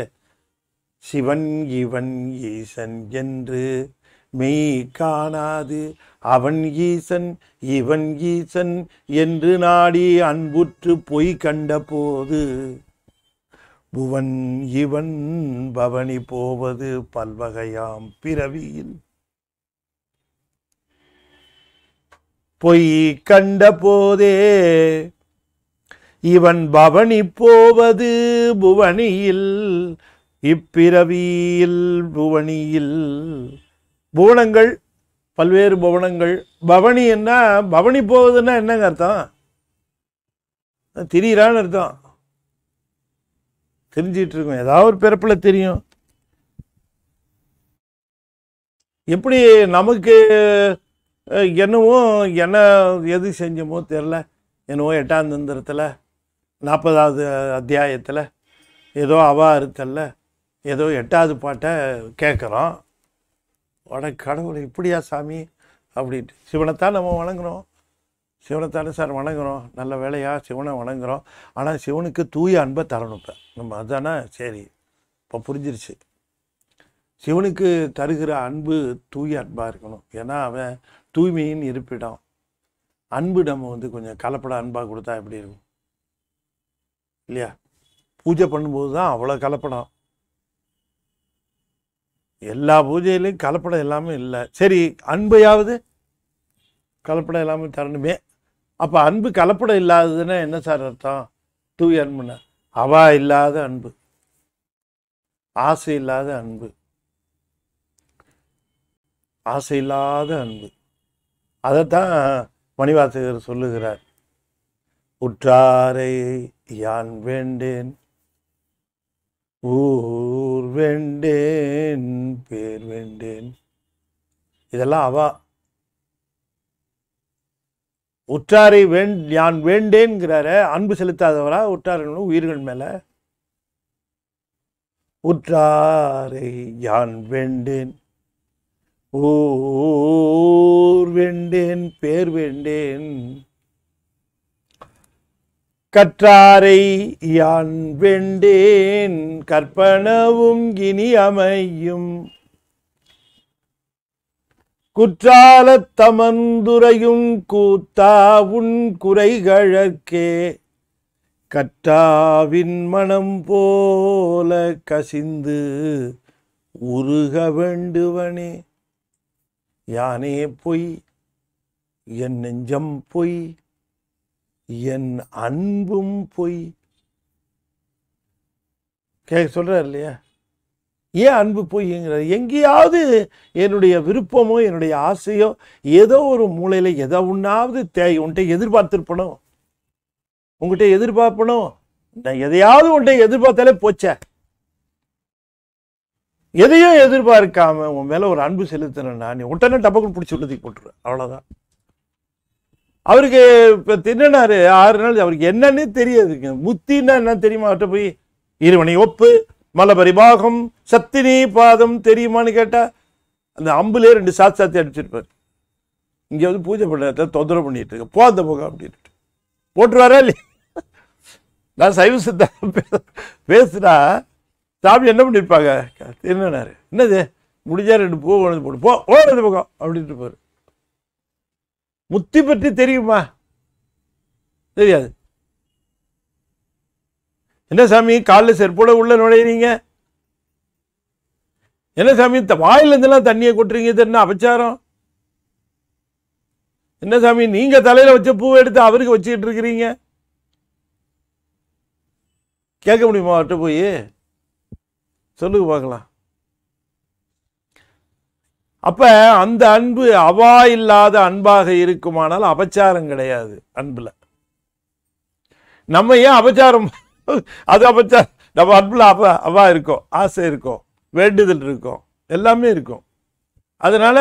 சிவன் இவன் ஈசன் என்று மெய் காணாது அவன் ஈசன் இவன் ஈசன் என்று நாடி அன்புற்று பொய் கண்ட போது புவன் இவன் பவனி போவது பல்வகையாம் பிறவியில் பொய் கண்ட போதே இவன் பவனி போவது புவனியில் இப்பிறவியில் புவனியில் புவனங்கள் பல்வேறு புவனங்கள் பவனி என்ன பவனி போவதுன்னா என்னங்க அர்த்தம் திரியிறான்னு அர்த்தம் தெரிஞ்சிட்டு இருக்கும் ஏதாவது ஒரு பிறப்பில் தெரியும் எப்படி நமக்கு என்னவோ என்ன எது செஞ்சமோ தெரில என்னவோ எட்டாம் தந்திரத்தில் நாற்பதாவது அத்தியாயத்தில் ஏதோ அவா ஏதோ எட்டாவது பாட்டை கேட்குறோம் உட கடவுள் இப்படியா சாமி அப்படின்ட்டு சிவனைத்தான் நம்ம வணங்குகிறோம் சிவனைத்தானே சார் வணங்குறோம் நல்ல வேலையாக சிவனை வணங்குகிறோம் ஆனால் சிவனுக்கு தூய அன்பை தரணும் இப்போ நம்ம அதுதானே சரி இப்போ புரிஞ்சிருச்சு சிவனுக்கு தருகிற அன்பு தூய அன்பாக இருக்கணும் ஏன்னா அவன் தூய்மையின் இருப்பிடம் அன்பு நம்ம வந்து கொஞ்சம் கலப்பட அன்பாக கொடுத்தா எப்படி இருக்கும் இல்லையா பூஜை பண்ணும்போது தான் அவ்வளோ கலப்படம் எல்லா பூஜையிலையும் கலப்படம் எல்லாமே இல்லை சரி அன்பையாவது கலப்படம் எல்லாமே தரணுமே அப்போ அன்பு கலப்படம் இல்லாததுன்னா என்ன சார் அர்த்தம் தூய் அன்புனா அவா இல்லாத அன்பு ஆசை இல்லாத அன்பு ஆசை இல்லாத அன்பு அதைத்தான் மணிவாசகர் சொல்லுகிறார் உற்றாரை யான் வேண்டேன் ஊர் வேண்டேன் பேர் வேண்டேன் இதெல்லாம் அவா உற்றாரை வேண் யான் வேண்டேன்கிறார அன்பு செலுத்தாதவரா உற்றாரின் உயிர்கள் மேலே உற்றாரை யான் வேண்டேன் ஊர் வெண்டேன் பேர் வேண்டேன் கற்றாரை யான் வெண்டேன் கற்பனவும் இனி அமையும் குற்றால தமந்துரையும் கூத்தா உன் குறைகழக்கே கற்றாவின் மனம் போல கசிந்து உருக வேண்டுவனே யானே பொய் என் நெஞ்சம் பொய் என் அன்பும் பொய் கே சொல்கிறார் இல்லையா ஏன் அன்பு பொய்ங்கிறார் எங்கேயாவது என்னுடைய விருப்பமோ என்னுடைய ஆசையோ ஏதோ ஒரு மூலையில் எதோ ஒன்றாவது தே உன்கிட்ட எதிர்பார்த்துருப்பணும் உங்கள்கிட்ட எதிர்பார்ப்பணும் நான் எதையாவது உன்ட்டை எதிர்பார்த்தாலே போச்சேன் எதையும் எதிர்பார்க்காம உன் மேலே ஒரு அன்பு செலுத்தினா நீ உடனே டப்பக்குன்னு பிடிச்சி உள்ளதுக்கு போட்டுரு அவ்வளோதான் அவருக்கு இப்போ தின்னாரு ஆறு நாள் அவருக்கு என்னன்னு தெரியாதுங்க முத்தின்னா என்ன தெரியுமா அவர்கிட்ட போய் இருவனை ஒப்பு மலபரிபாகம் சத்தினி பாதம் தெரியுமான்னு கேட்டால் அந்த அம்புலேயே ரெண்டு சாத்து சாத்தி அடிச்சிருப்பார் இங்கே வந்து பூஜை பண்ணுறத தொந்தரவு பண்ணிட்டு இருக்க போ அந்த போக அப்படின்ட்டு போட்டுருவாரா இல்லையா நான் சைவ சித்த பேசுனா சாமி என்ன பண்ணியிருப்பாங்க என்னன்னாரு என்னது முடிஞ்சா ரெண்டு பூ கொண்டு போடு போ ஓடுறது பக்கம் அப்படின்ட்டு போரு முத்தி பற்றி தெரியுமா தெரியாது என்ன சாமி காலில் செருப்போட உள்ள நுழையிறீங்க என்ன சாமி வாயிலேருந்துலாம் தண்ணியை கொட்டுறீங்க இது என்ன அபச்சாரம் என்ன சாமி நீங்கள் தலையில் வச்ச பூவை எடுத்து அவருக்கு வச்சுக்கிட்டு இருக்கிறீங்க கேட்க முடியுமா அவர்கிட்ட போய் சொல்லுங்க பார்க்கலாம் அப்ப அந்த அன்பு அவா இல்லாத அன்பாக இருக்குமானால் அபச்சாரம் கிடையாது அன்புல நம்ம ஏன் அபச்சாரம் அது அபச்சாரம் நம்ம அன்புல அவ அவா இருக்கும் ஆசை இருக்கும் வேண்டுதல் இருக்கும் எல்லாமே இருக்கும் அதனால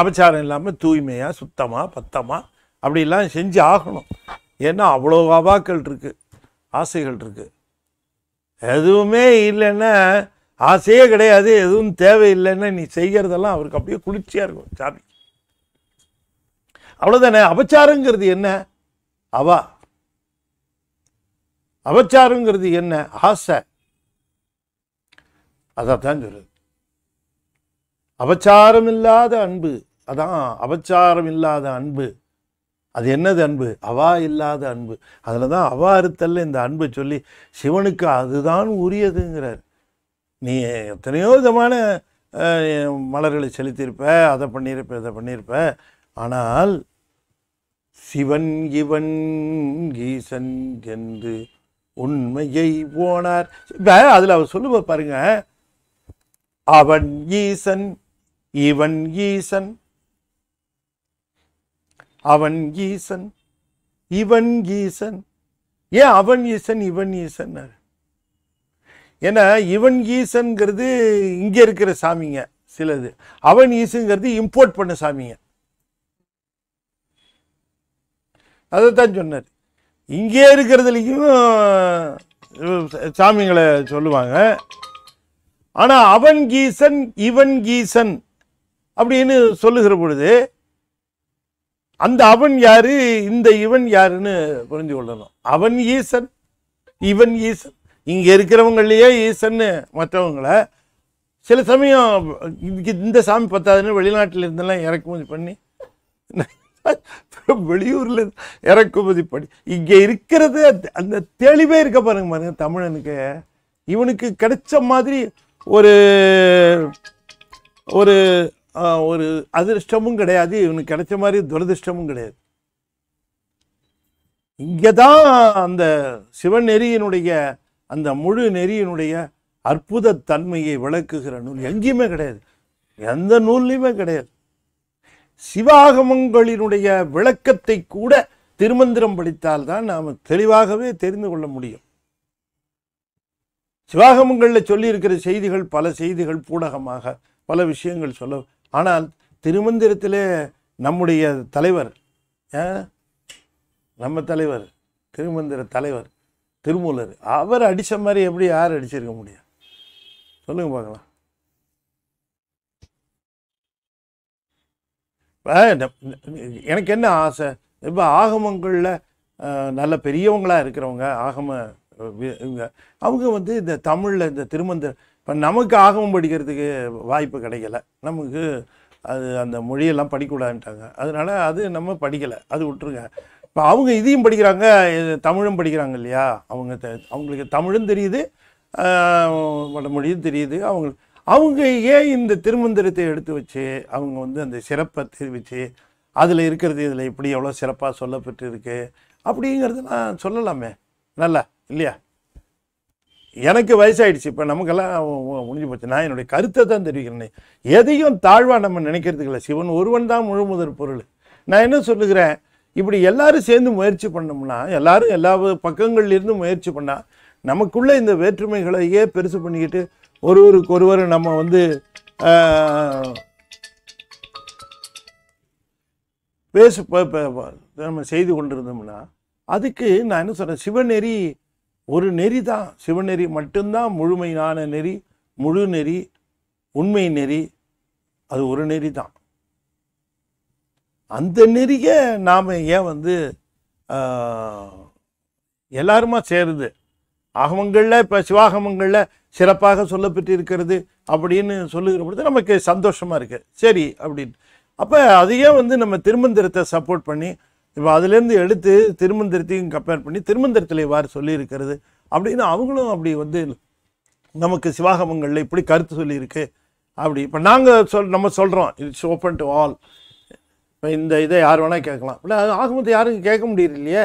அபச்சாரம் இல்லாமல் தூய்மையாக சுத்தமாக பத்தமாக அப்படிலாம் செஞ்சு ஆகணும் ஏன்னா அவ்வளோ அவாக்கள் இருக்கு ஆசைகள் இருக்கு எதுவுமே இல்லைன்னா ஆசையே கிடையாது எதுவும் தேவையில்லைன்னு நீ செய்கிறதெல்லாம் அவருக்கு அப்படியே குளிர்ச்சியாக இருக்கும் சாமி அவ்வளோதானே அபச்சாரங்கிறது என்ன அவா அபச்சாரங்கிறது என்ன ஆசை அதான் சொல்றது அபச்சாரம் இல்லாத அன்பு அதான் அபச்சாரம் இல்லாத அன்பு அது என்னது அன்பு அவா இல்லாத அன்பு அதில் தான் அவா இருத்தல்ல இந்த அன்பை சொல்லி சிவனுக்கு அதுதான் உரியதுங்கிறார் நீ எத்தனையோ விதமான மலர்களை செலுத்தியிருப்ப அதை பண்ணியிருப்ப இதை பண்ணியிருப்ப ஆனால் சிவன் இவன் கீசன் என்று உண்மையை போனார் இப்போ அதில் அவர் சொல்லுவ பாருங்க அவன் ஈசன் இவன் ஈசன் அவன் ஈசன் இவன் ஈசன் ஏன் அவன் ஈசன் இவன் ஈசன் ஏன்னா இவன் ஈசன்கிறது இங்கே இருக்கிற சாமிங்க சிலது அவன் ஈசுங்கிறது இம்போர்ட் பண்ண சாமிங்க அதை தான் சொன்னார் இங்கே இருக்கிறதுலையும் சாமிங்களை சொல்லுவாங்க ஆனால் அவன் கீசன் இவன் கீசன் அப்படின்னு சொல்லுகிற பொழுது அந்த அவன் யாரு இந்த இவன் யாருன்னு புரிஞ்சு கொள்ளணும் அவன் ஈசன் இவன் ஈசன் இங்கே இருக்கிறவங்களையே ஈசன்னு மற்றவங்கள சில சமயம் இந்த சாமி பத்தாதுன்னு வெளிநாட்டில் இருந்தெல்லாம் இறக்குமதி பண்ணி வெளியூரில் இறக்குமதி பண்ணி இங்கே இருக்கிறது அந்த தெளிவே இருக்க பாருங்க பாருங்க தமிழனுக்கு இவனுக்கு கிடைச்ச மாதிரி ஒரு ஒரு ஒரு அதிர்ஷ்டமும் கிடையாது இவனுக்கு கிடைச்ச மாதிரி துரதிர்ஷ்டமும் கிடையாது இங்கே தான் அந்த சிவநெறியினுடைய அந்த முழு நெறியினுடைய அற்புத தன்மையை விளக்குகிற நூல் எங்கேயுமே கிடையாது எந்த நூல்லையுமே கிடையாது சிவாகமங்களினுடைய விளக்கத்தை கூட திருமந்திரம் படித்தால் தான் நாம் தெளிவாகவே தெரிந்து கொள்ள முடியும் சிவாகமங்களில் சொல்லியிருக்கிற செய்திகள் பல செய்திகள் பூடகமாக பல விஷயங்கள் சொல்ல ஆனால் திருமந்திரத்திலே நம்முடைய தலைவர் நம்ம தலைவர் திருமந்திர தலைவர் திருமூலர் அவர் அடித்த மாதிரி எப்படி யார் அடிச்சிருக்க முடியும் சொல்லுங்கள் பார்க்கலாம் எனக்கு என்ன ஆசை இப்போ ஆகமங்களில் நல்ல பெரியவங்களாக இருக்கிறவங்க ஆகம இவங்க அவங்க வந்து இந்த தமிழில் இந்த திருமந்த இப்போ நமக்கு ஆகமம் படிக்கிறதுக்கு வாய்ப்பு கிடைக்கல நமக்கு அது அந்த மொழியெல்லாம் படிக்கக்கூடாதுன்ட்டாங்க அதனால் அது நம்ம படிக்கலை அது விட்டுருங்க இப்போ அவங்க இதையும் படிக்கிறாங்க தமிழும் படிக்கிறாங்க இல்லையா அவங்க த அவங்களுக்கு தமிழும் தெரியுது வடமொழியும் தெரியுது அவங்க அவங்க ஏன் இந்த திருமந்திரத்தை எடுத்து வச்சு அவங்க வந்து அந்த சிறப்பை தெரிவித்து அதில் இருக்கிறது இதில் இப்படி எவ்வளோ சிறப்பாக இருக்கு அப்படிங்கிறது நான் சொல்லலாமே நல்லா இல்லையா எனக்கு வயசாகிடுச்சு இப்போ நமக்கெல்லாம் முடிஞ்சு போச்சு நான் என்னுடைய கருத்தை தான் தெரிவிக்கிறேன்னே எதையும் தாழ்வாக நம்ம நினைக்கிறதுக்கு இல்லை சிவன் ஒருவன் தான் முழு முதல் பொருள் நான் என்ன சொல்லுகிறேன் இப்படி எல்லாரும் சேர்ந்து முயற்சி பண்ணோம்னா எல்லாரும் எல்லா பக்கங்கள்லேருந்து முயற்சி பண்ணால் நமக்குள்ளே இந்த வேற்றுமைகளையே பெருசு பண்ணிக்கிட்டு ஒருவருக்கு ஒருவர் நம்ம வந்து பேச நம்ம செய்து கொண்டிருந்தோம்னா அதுக்கு நான் என்ன சொல்கிறேன் சிவநெறி ஒரு நெறி தான் சிவநெறி மட்டும்தான் முழுமையான நெறி முழு நெறி உண்மை நெறி அது ஒரு நெறி தான் அந்த நெறிய நாம் ஏன் வந்து எல்லாருமா சேருது ஆகமங்களில் இப்போ சிவாகமங்களில் சிறப்பாக சொல்லப்பட்டிருக்கிறது அப்படின்னு சொல்லுகிற பொழுது நமக்கு சந்தோஷமாக இருக்குது சரி அப்படின்னு அப்போ அதையே வந்து நம்ம திருமந்திரத்தை சப்போர்ட் பண்ணி இப்போ அதுலேருந்து எடுத்து திருமந்திரத்தையும் கம்பேர் பண்ணி திருமந்திரத்தில் இவ்வாறு சொல்லியிருக்கிறது அப்படின்னு அவங்களும் அப்படி வந்து நமக்கு சிவாகமங்களில் இப்படி கருத்து சொல்லியிருக்கு அப்படி இப்போ நாங்கள் சொல் நம்ம சொல்கிறோம் இட்ஸ் ஓப்பன் டு ஆல் இந்த இதை யார் வேணால் கேட்கலாம் இல்லை அது ஆகமத்தை யாரும் கேட்க முடியல இல்லையே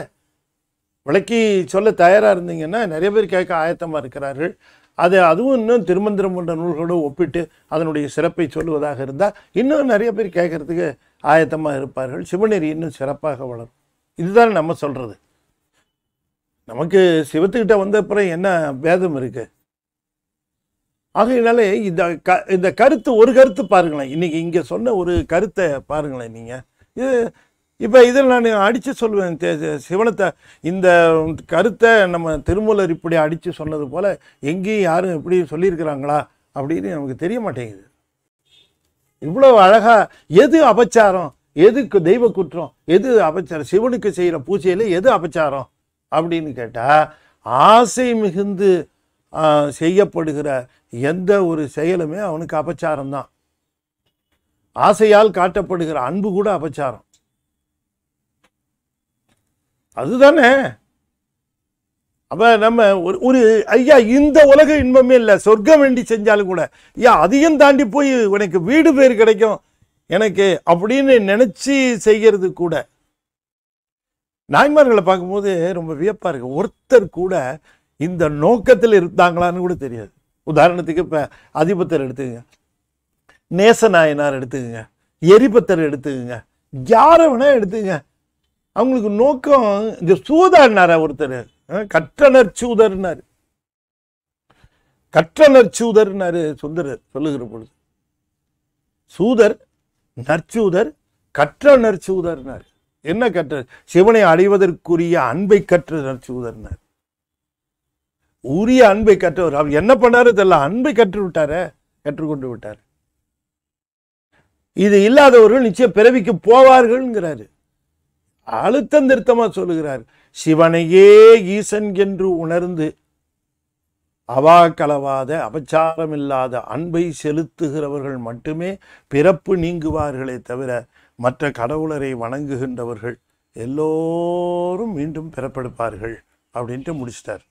விளக்கி சொல்ல தயாராக இருந்தீங்கன்னா நிறைய பேர் கேட்க ஆயத்தமாக இருக்கிறார்கள் அது அதுவும் இன்னும் திருமந்திரம் போன்ற நூல்களோடு ஒப்பிட்டு அதனுடைய சிறப்பை சொல்லுவதாக இருந்தால் இன்னும் நிறைய பேர் கேட்கறதுக்கு ஆயத்தமாக இருப்பார்கள் சிவநெறி இன்னும் சிறப்பாக வளரும் இதுதான் நம்ம சொல்கிறது நமக்கு சிவத்துக்கிட்ட வந்த அப்புறம் என்ன பேதம் இருக்குது ஆகையினாலே இந்த க இந்த கருத்து ஒரு கருத்து பாருங்களேன் இன்றைக்கி இங்கே சொன்ன ஒரு கருத்தை பாருங்களேன் நீங்கள் இது இப்போ இதில் நான் அடித்து சொல்லுவேன் சிவனத்தை இந்த கருத்தை நம்ம திருமூலர் இப்படி அடித்து சொன்னது போல் எங்கேயும் யாரும் இப்படி சொல்லியிருக்கிறாங்களா அப்படின்னு நமக்கு தெரிய மாட்டேங்குது இவ்வளோ அழகாக எது அபச்சாரம் எதுக்கு தெய்வ குற்றம் எது அபச்சாரம் சிவனுக்கு செய்கிற பூஜையில் எது அபச்சாரம் அப்படின்னு கேட்டால் ஆசை மிகுந்து செய்யப்படுகிற எந்த ஒரு செயலுமே அவனுக்கு அபச்சாரம் தான் ஆசையால் காட்டப்படுகிற அன்பு கூட அபச்சாரம் அதுதானே அப்ப நம்ம ஒரு ஒரு ஐயா இந்த உலக இன்பமே இல்லை சொர்க்கம் வேண்டி செஞ்சாலும் கூட ஐயா அதையும் தாண்டி போய் உனக்கு வீடு பேர் கிடைக்கும் எனக்கு அப்படின்னு நினச்சி செய்கிறது கூட நாய்மார்களை பார்க்கும்போது ரொம்ப வியப்பாக இருக்கு ஒருத்தர் கூட இந்த நோக்கத்தில் இருந்தாங்களான்னு கூட தெரியாது உதாரணத்துக்கு இப்போ அதிபத்தர் எடுத்துக்கங்க நேசநாயனார் எடுத்துக்கங்க எரிபத்தர் எடுத்துக்கங்க யாரை வேணால் எடுத்துக்கங்க அவங்களுக்கு நோக்கம் இந்த சூதாடினாரா ஒருத்தர் கற்றனர் சூதர்னார் கற்றனர் சூதர்னார் சுந்தரர் சொல்லுகிற பொழுது சூதர் நற்சூதர் கற்ற சூதர்னார் என்ன கற்ற சிவனை அடைவதற்குரிய அன்பை கற்ற நற்சூதர்னார் உரிய அன்பை கற்றவர் அவர் என்ன பண்ணாரு தெரியல அன்பை கற்று விட்டார கற்றுக்கொண்டு விட்டார் இது இல்லாதவர்கள் நிச்சயம் பிறவிக்கு போவார்கள்ங்கிறாரு அழுத்தம் திருத்தமாக சொல்லுகிறார் சிவனையே ஈசன் என்று உணர்ந்து அவா கலவாத அபச்சாரம் இல்லாத அன்பை செலுத்துகிறவர்கள் மட்டுமே பிறப்பு நீங்குவார்களே தவிர மற்ற கடவுளரை வணங்குகின்றவர்கள் எல்லோரும் மீண்டும் பிறப்பெடுப்பார்கள் அப்படின்ட்டு முடிச்சிட்டார்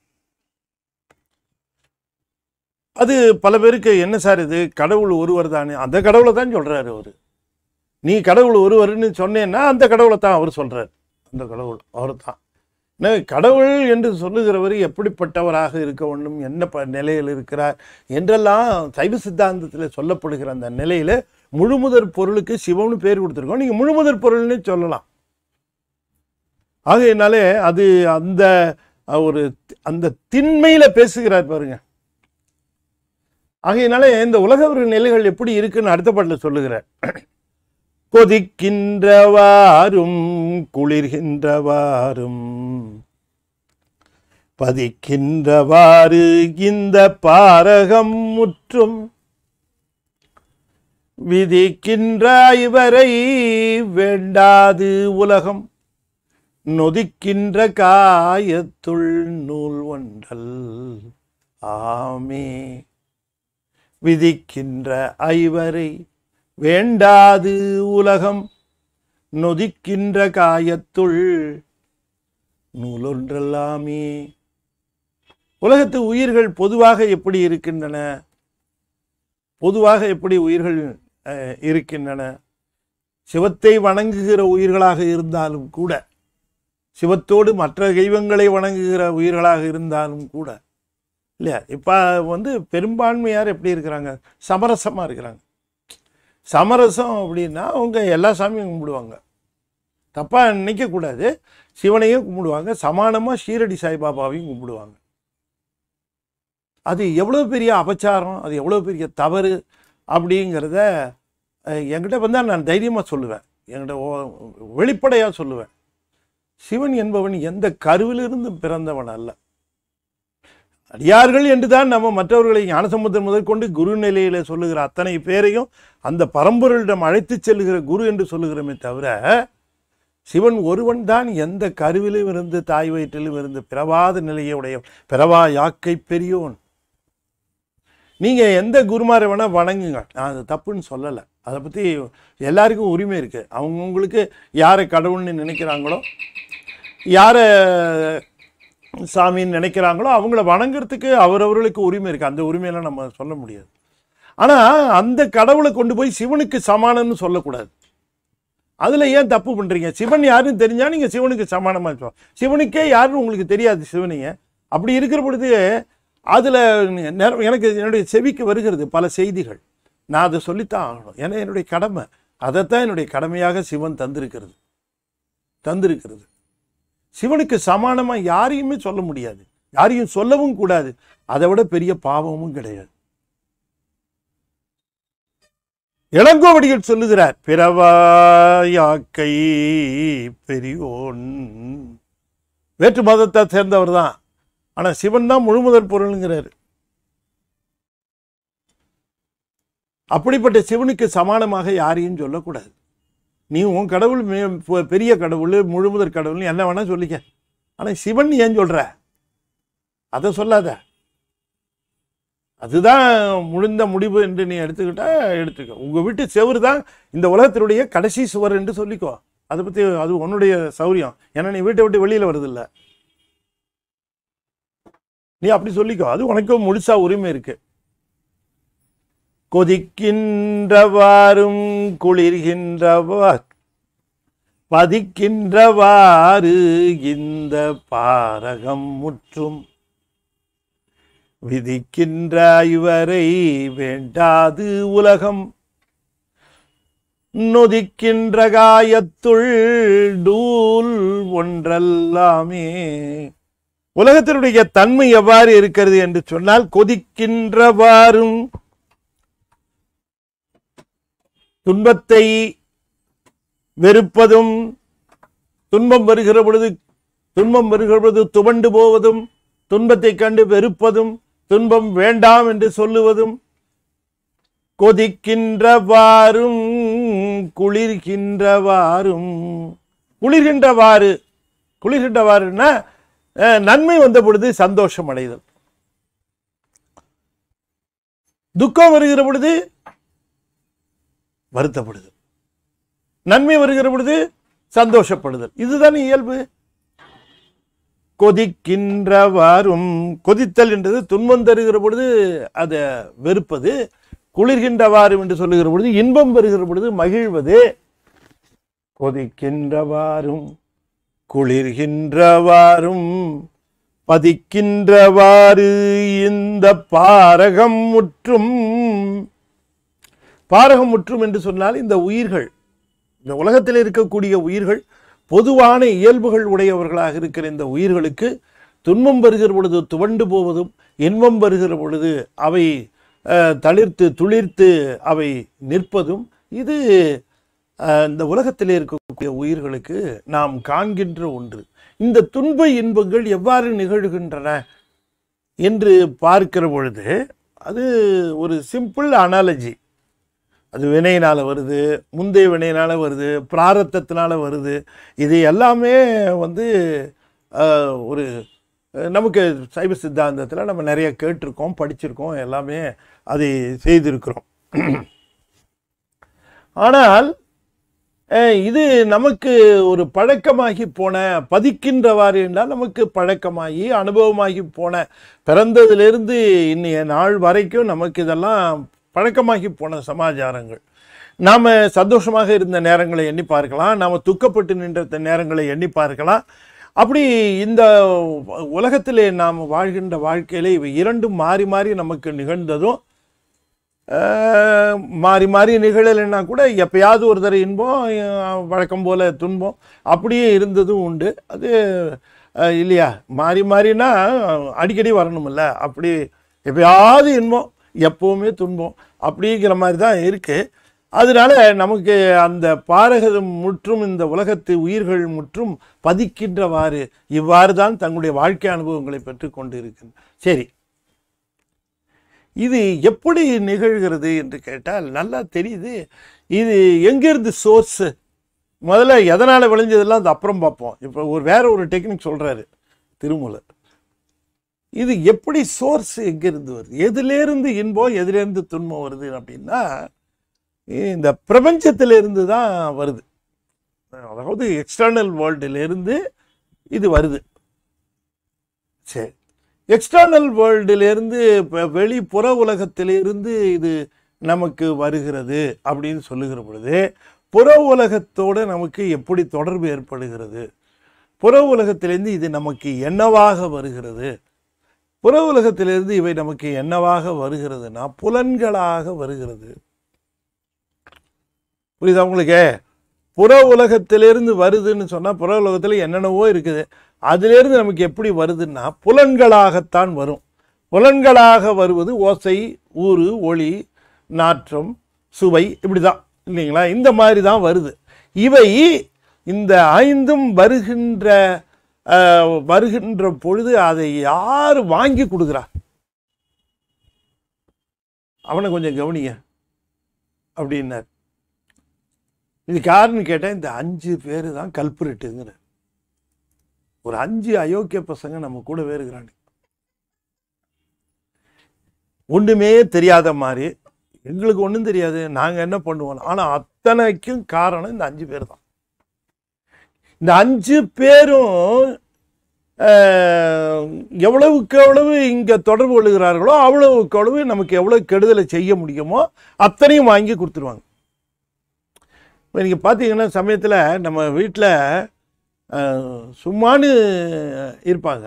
அது பல பேருக்கு என்ன சார் இது கடவுள் ஒருவர் தானே அந்த கடவுளை தான் சொல்கிறாரு அவர் நீ கடவுள் ஒருவர்னு சொன்னேன்னா அந்த கடவுளை தான் அவர் சொல்கிறார் அந்த கடவுள் அவர் தான் எனவே கடவுள் என்று சொல்லுகிறவர் எப்படிப்பட்டவராக இருக்க வேண்டும் என்ன ப நிலையில் இருக்கிறார் என்றெல்லாம் சைவ சித்தாந்தத்தில் சொல்லப்படுகிற அந்த நிலையில் முழுமுதற் பொருளுக்கு சிவம்னு பேர் கொடுத்துருக்கோம் நீங்கள் முழுமுதற் பொருள்னு சொல்லலாம் ஆகையினாலே அது அந்த ஒரு அந்த திண்மையில் பேசுகிறார் பாருங்கள் ஆகையினால இந்த உலக நிலைகள் எப்படி இருக்குன்னு அடுத்த பாட்டில் சொல்லுகிறார் கொதிக்கின்றவாரும் குளிர்கின்றவாரும் பதிக்கின்றவாறு இந்த பாரகம் முற்றும் விதிக்கின்ற இவரை வேண்டாது உலகம் நொதிக்கின்ற காயத்துள் நூல் ஒன்றல் ஆமே விதிக்கின்ற ஐவரை வேண்டாது உலகம் நொதிக்கின்ற காயத்துள் நூலொன்றெல்லாமே உலகத்து உயிர்கள் பொதுவாக எப்படி இருக்கின்றன பொதுவாக எப்படி உயிர்கள் இருக்கின்றன சிவத்தை வணங்குகிற உயிர்களாக இருந்தாலும் கூட சிவத்தோடு மற்ற தெய்வங்களை வணங்குகிற உயிர்களாக இருந்தாலும் கூட இல்லையா இப்போ வந்து பெரும்பான்மையார் எப்படி இருக்கிறாங்க சமரசமாக இருக்கிறாங்க சமரசம் அப்படின்னா அவங்க எல்லா சாமியும் கும்பிடுவாங்க தப்பாக நினைக்கக்கூடாது சிவனையும் கும்பிடுவாங்க சமானமாக ஷீரடி சாய்பாபாவையும் கும்பிடுவாங்க அது எவ்வளோ பெரிய அபச்சாரம் அது எவ்வளோ பெரிய தவறு அப்படிங்கிறத என்கிட்ட வந்தால் நான் தைரியமாக சொல்லுவேன் என்கிட்ட வெளிப்படையாக சொல்லுவேன் சிவன் என்பவன் எந்த கருவிலிருந்தும் பிறந்தவன் அல்ல அடியார்கள் என்று தான் நம்ம மற்றவர்களை முதல் முதற்கொண்டு குரு நிலையில் சொல்லுகிற அத்தனை பேரையும் அந்த பரம்பொருளிடம் அழைத்து செல்லுகிற குரு என்று சொல்லுகிறோமே தவிர சிவன் ஒருவன் தான் எந்த கருவிலும் இருந்து தாய் வயிற்றிலும் இருந்து பிறவாத நிலையை உடைய பிறவா யாக்கை பெரியோன் நீங்கள் எந்த குருமாரை வேணால் வணங்குங்க நான் அது தப்புன்னு சொல்லலை அதை பற்றி எல்லாருக்கும் உரிமை இருக்குது அவங்கவுங்களுக்கு யாரை கடவுள்னு நினைக்கிறாங்களோ யாரை சாமின்னு நினைக்கிறாங்களோ அவங்கள வணங்குறதுக்கு அவரவர்களுக்கு உரிமை இருக்குது அந்த உரிமையெல்லாம் நம்ம சொல்ல முடியாது ஆனால் அந்த கடவுளை கொண்டு போய் சிவனுக்கு சமானம்னு சொல்லக்கூடாது அதில் ஏன் தப்பு பண்ணுறீங்க சிவன் யாருன்னு தெரிஞ்சால் நீங்கள் சிவனுக்கு சமானமாக இருப்போம் சிவனுக்கே யாருன்னு உங்களுக்கு தெரியாது சிவனிங்க அப்படி இருக்கிற பொழுது அதில் எனக்கு என்னுடைய செவிக்கு வருகிறது பல செய்திகள் நான் அதை சொல்லித்தான் ஆகணும் ஏன்னா என்னுடைய கடமை அதைத்தான் என்னுடைய கடமையாக சிவன் தந்திருக்கிறது தந்திருக்கிறது சிவனுக்கு சமானமாக யாரையுமே சொல்ல முடியாது யாரையும் சொல்லவும் கூடாது அதை விட பெரிய பாவமும் கிடையாது இளங்கோவடிகள் சொல்லுகிறார் பிறவாயாக்கை பெரியோன் வேற்று மதத்தை சேர்ந்தவர் தான் ஆனால் சிவன் தான் முழுமுதல் பொருளுங்கிறார் அப்படிப்பட்ட சிவனுக்கு சமானமாக யாரையும் சொல்லக்கூடாது நீ உன் கடவுள் பெரிய கடவுள் முழுமுதற் கடவுள் என்ன வேணால் சொல்லிக்க ஆனால் சிவன் ஏன் சொல்கிற அதை சொல்லாத அதுதான் முடிந்த முடிவு என்று நீ எடுத்துக்கிட்டா எடுத்துக்கோ உங்கள் வீட்டு செவரு தான் இந்த உலகத்தினுடைய கடைசி சுவர் என்று சொல்லிக்கோ அதை பற்றி அது உன்னுடைய சௌரியம் ஏன்னா நீ வீட்டை விட்டு வெளியில் வருதில்லை நீ அப்படி சொல்லிக்கோ அது உனக்கும் முழுசாக உரிமை இருக்குது கொதிக்கின்றவாறும் குளிர்கின்றவா பதிக்கின்றவாறு இந்த பாரகம் முற்றும் விதிக்கின்ற இவரை வேண்டாது உலகம் நொதிக்கின்ற காயத்துள் டூல் ஒன்றல்லாமே உலகத்தினுடைய தன்மை எவ்வாறு இருக்கிறது என்று சொன்னால் கொதிக்கின்றவாறும் துன்பத்தை வெறுப்பதும் துன்பம் வருகிற பொழுது துன்பம் வருகிற பொழுது துவண்டு போவதும் துன்பத்தை கண்டு வெறுப்பதும் துன்பம் வேண்டாம் என்று சொல்லுவதும் கொதிக்கின்றவாறும் குளிர்கின்றவாறும் குளிர்கின்றவாறு குளிர்கின்றவாறுன்னா நன்மை வந்த பொழுது சந்தோஷம் அடைதல் துக்கம் வருகிற பொழுது வருத்தப்படுதல் நன்மை வருகிற பொழுது சந்தோஷப்படுதல் இதுதான் இயல்பு கொதிக்கின்றவாறும் கொதித்தல் என்றது துன்பம் தருகிற பொழுது அதை வெறுப்பது குளிர்கின்றவாறும் என்று சொல்லுகிற பொழுது இன்பம் வருகிற பொழுது மகிழ்வது கொதிக்கின்றவாறும் குளிர்கின்றவாறும் பதிக்கின்றவாறு இந்த பாரகம் முற்றும் பாரகம் முற்றும் என்று சொன்னால் இந்த உயிர்கள் இந்த உலகத்தில் இருக்கக்கூடிய உயிர்கள் பொதுவான இயல்புகள் உடையவர்களாக இருக்கிற இந்த உயிர்களுக்கு துன்பம் வருகிற பொழுது துவண்டு போவதும் இன்பம் வருகிற பொழுது அவை தளிர்த்து துளிர்த்து அவை நிற்பதும் இது இந்த உலகத்தில் இருக்கக்கூடிய உயிர்களுக்கு நாம் காண்கின்ற ஒன்று இந்த துன்ப இன்பங்கள் எவ்வாறு நிகழ்கின்றன என்று பார்க்கிற பொழுது அது ஒரு சிம்பிள் அனாலஜி அது வினையினால் வருது முந்தைய வினையினால் வருது பிராரத்தத்தினால் வருது இது எல்லாமே வந்து ஒரு நமக்கு சைவ சித்தாந்தத்தில் நம்ம நிறைய கேட்டிருக்கோம் படிச்சிருக்கோம் எல்லாமே அதை செய்திருக்கிறோம் ஆனால் இது நமக்கு ஒரு பழக்கமாகி போன பதிக்கின்றவாறு என்றால் நமக்கு பழக்கமாகி அனுபவமாகி போன பிறந்ததிலிருந்து இன்னைய நாள் வரைக்கும் நமக்கு இதெல்லாம் பழக்கமாகி போன சமாச்சாரங்கள் நாம் சந்தோஷமாக இருந்த நேரங்களை எண்ணி பார்க்கலாம் நாம் துக்கப்பட்டு நின்ற நேரங்களை எண்ணி பார்க்கலாம் அப்படி இந்த உலகத்திலே நாம் வாழ்கின்ற வாழ்க்கையிலே இவை இரண்டும் மாறி மாறி நமக்கு நிகழ்ந்ததும் மாறி மாறி நிகழலைன்னா கூட எப்பயாவது ஒரு தர இன்பம் வழக்கம் போல் துன்பம் அப்படியே இருந்ததும் உண்டு அது இல்லையா மாறி மாறினா அடிக்கடி வரணுமில்ல அப்படி எப்பயாவது இன்பம் எப்போவுமே துன்பம் அப்படிங்கிற மாதிரி தான் இருக்குது அதனால நமக்கு அந்த பாரகதம் முற்றும் இந்த உலகத்து உயிர்கள் முற்றும் பதிக்கின்றவாறு இவ்வாறு தான் தங்களுடைய வாழ்க்கை அனுபவங்களை பெற்று கொண்டு சரி இது எப்படி நிகழ்கிறது என்று கேட்டால் நல்லா தெரியுது இது எங்கேருந்து சோர்ஸு முதல்ல எதனால் விளைஞ்சதெல்லாம் அது அப்புறம் பார்ப்போம் இப்போ ஒரு வேற ஒரு டெக்னிக் சொல்கிறாரு திருமூலர் இது எப்படி சோர்ஸ் எங்கேருந்து வருது எதுலேருந்து இன்பம் எதுலேருந்து துன்பம் வருது அப்படின்னா இந்த பிரபஞ்சத்திலேருந்து தான் வருது அதாவது எக்ஸ்டர்னல் வேர்ல்டுலேருந்து இது வருது சரி எக்ஸ்டர்னல் வேர்ல்டுலேருந்து வெளி புற உலகத்திலிருந்து இது நமக்கு வருகிறது அப்படின்னு சொல்லுகிற பொழுது புற உலகத்தோடு நமக்கு எப்படி தொடர்பு ஏற்படுகிறது புற உலகத்திலேருந்து இது நமக்கு என்னவாக வருகிறது புற உலகத்திலிருந்து இவை நமக்கு என்னவாக வருகிறதுனா புலன்களாக வருகிறது புரியுதா உங்களுக்கு புற உலகத்திலிருந்து வருதுன்னு சொன்னால் புற உலகத்தில் என்னென்னவோ இருக்குது அதிலிருந்து நமக்கு எப்படி வருதுன்னா புலன்களாகத்தான் வரும் புலன்களாக வருவது ஓசை ஊறு ஒளி நாற்றம் சுவை இப்படி தான் இல்லைங்களா இந்த மாதிரி தான் வருது இவை இந்த ஐந்தும் வருகின்ற வருகின்ற பொழுது அதை யார் வாங்கி கொடுக்குறா அவனை கொஞ்சம் கவனிங்க அப்படின்னார் இது யாருன்னு கேட்டால் இந்த அஞ்சு பேர் தான் கல்புரிட்டுங்கிற ஒரு அஞ்சு அயோக்கிய பசங்க நம்ம கூட இருக்கிறாங்க ஒன்றுமே தெரியாத மாதிரி எங்களுக்கு ஒன்றும் தெரியாது நாங்கள் என்ன பண்ணுவோம் ஆனால் அத்தனைக்கும் காரணம் இந்த அஞ்சு பேர் தான் இந்த அஞ்சு பேரும் எவ்வளவுக்கு எவ்வளவு இங்கே தொடர்பு கொள்கிறார்களோ அவ்வளவுக்கு அவ்வளவு நமக்கு எவ்வளோ கெடுதலை செய்ய முடியுமோ அத்தனையும் வாங்கி கொடுத்துருவாங்க இப்போ நீங்கள் பார்த்தீங்கன்னா சமயத்தில் நம்ம வீட்டில் சும்மானு இருப்பாங்க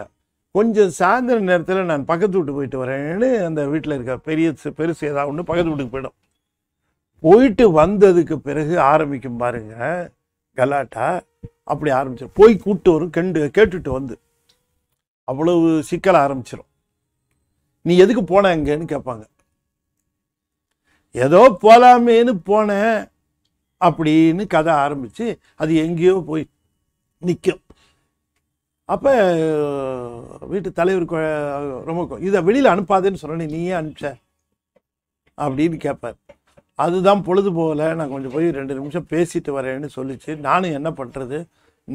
கொஞ்சம் சாயந்தர நேரத்தில் நான் பக்கத்து வீட்டுக்கு போயிட்டு வரேன்னு அந்த வீட்டில் இருக்க பெரிய பெருசு ஏதா ஒன்று பக்கத்து வீட்டுக்கு போயிடும் போயிட்டு வந்ததுக்கு பிறகு ஆரம்பிக்கும் பாருங்கள் கலாட்டா அப்படி ஆரம்பிச்சிடும் போய் கூப்பிட்டு வரும் கண்டு கேட்டுட்டு வந்து அவ்வளவு சிக்கல ஆரம்பிச்சிடும் நீ எதுக்கு போன எங்கன்னு கேட்பாங்க ஏதோ போலாமேன்னு போனேன் அப்படின்னு கதை ஆரம்பித்து அது எங்கேயோ போய் நிற்கும் அப்போ வீட்டு தலைவர் ரொம்ப இதை வெளியில் அனுப்பாதேன்னு சொன்னேன் நீயே அனுப்பிச்ச அப்படின்னு கேட்பார் அதுதான் பொழுது போகல நான் கொஞ்சம் போய் ரெண்டு நிமிஷம் பேசிட்டு வரேன்னு சொல்லிச்சு நானும் என்ன பண்ணுறது